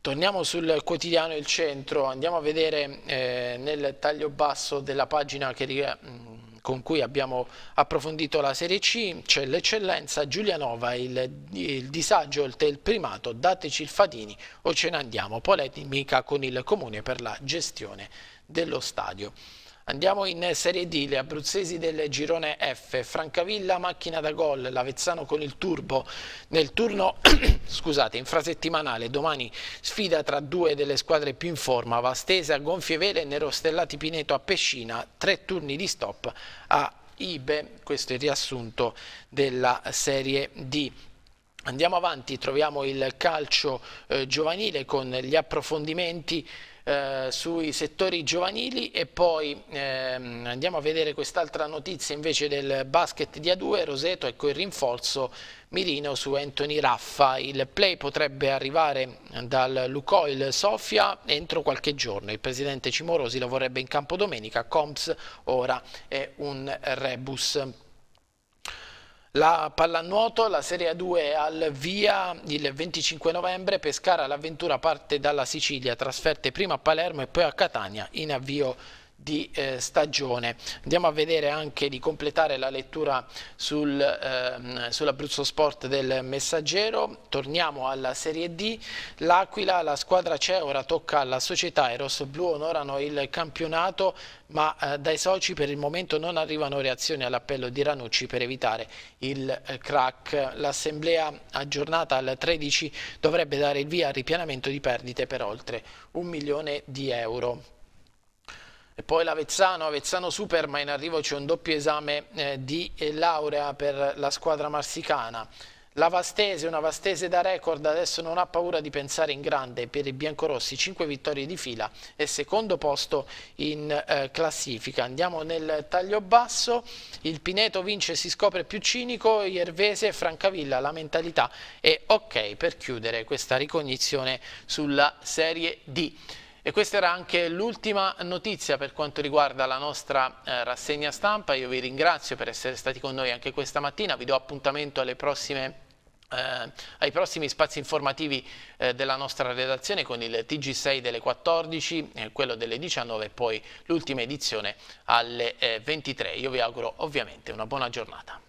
Torniamo sul quotidiano Il Centro, andiamo a vedere eh, nel taglio basso della pagina che... Mh, mm, con cui abbiamo approfondito la Serie C, c'è l'eccellenza, Giulianova, il, il disagio, il, il primato, dateci il Fatini o ce ne andiamo, polemica con il Comune per la gestione dello stadio. Andiamo in Serie D, le abruzzesi del girone F, Francavilla macchina da gol, Lavezzano con il turbo nel turno [CLEARS THROAT] scusate, infrasettimanale, domani sfida tra due delle squadre più in forma, Vastese a gonfie vele e Nerostellati Pineto a Pescina, tre turni di stop a Ibe, questo è il riassunto della Serie D. Andiamo avanti, troviamo il calcio eh, giovanile con gli approfondimenti eh, sui settori giovanili e poi ehm, andiamo a vedere quest'altra notizia invece del basket di A2, Roseto ecco il rinforzo mirino su Anthony Raffa. Il play potrebbe arrivare dal Lucoil Sofia entro qualche giorno. Il presidente Cimorosi lo vorrebbe in campo domenica, Comps ora è un rebus. La pallanuoto, la Serie A2 al via il 25 novembre, Pescara l'avventura parte dalla Sicilia, trasferte prima a Palermo e poi a Catania in avvio di eh, stagione. Andiamo a vedere anche di completare la lettura sul, eh, sull'Abruzzo Sport del Messaggero. Torniamo alla Serie D. L'Aquila, la squadra c'è, ora tocca alla società. I rossoblù onorano il campionato, ma eh, dai soci per il momento non arrivano reazioni all'appello di Ranucci per evitare il eh, crack. L'assemblea aggiornata al 13 dovrebbe dare il via al ripianamento di perdite per oltre un milione di euro. E poi l'Avezzano, Avezzano Super, ma in arrivo c'è un doppio esame eh, di eh, laurea per la squadra marsicana. La Vastese, una Vastese da record, adesso non ha paura di pensare in grande per i biancorossi, 5 vittorie di fila e secondo posto in eh, classifica. Andiamo nel taglio basso, il Pineto vince si scopre più cinico, Iervese, Francavilla, la mentalità è ok per chiudere questa ricognizione sulla Serie D. E questa era anche l'ultima notizia per quanto riguarda la nostra eh, rassegna stampa. Io vi ringrazio per essere stati con noi anche questa mattina. Vi do appuntamento prossime, eh, ai prossimi spazi informativi eh, della nostra redazione con il TG6 delle 14, eh, quello delle 19 e poi l'ultima edizione alle 23. Eh, Io vi auguro ovviamente una buona giornata.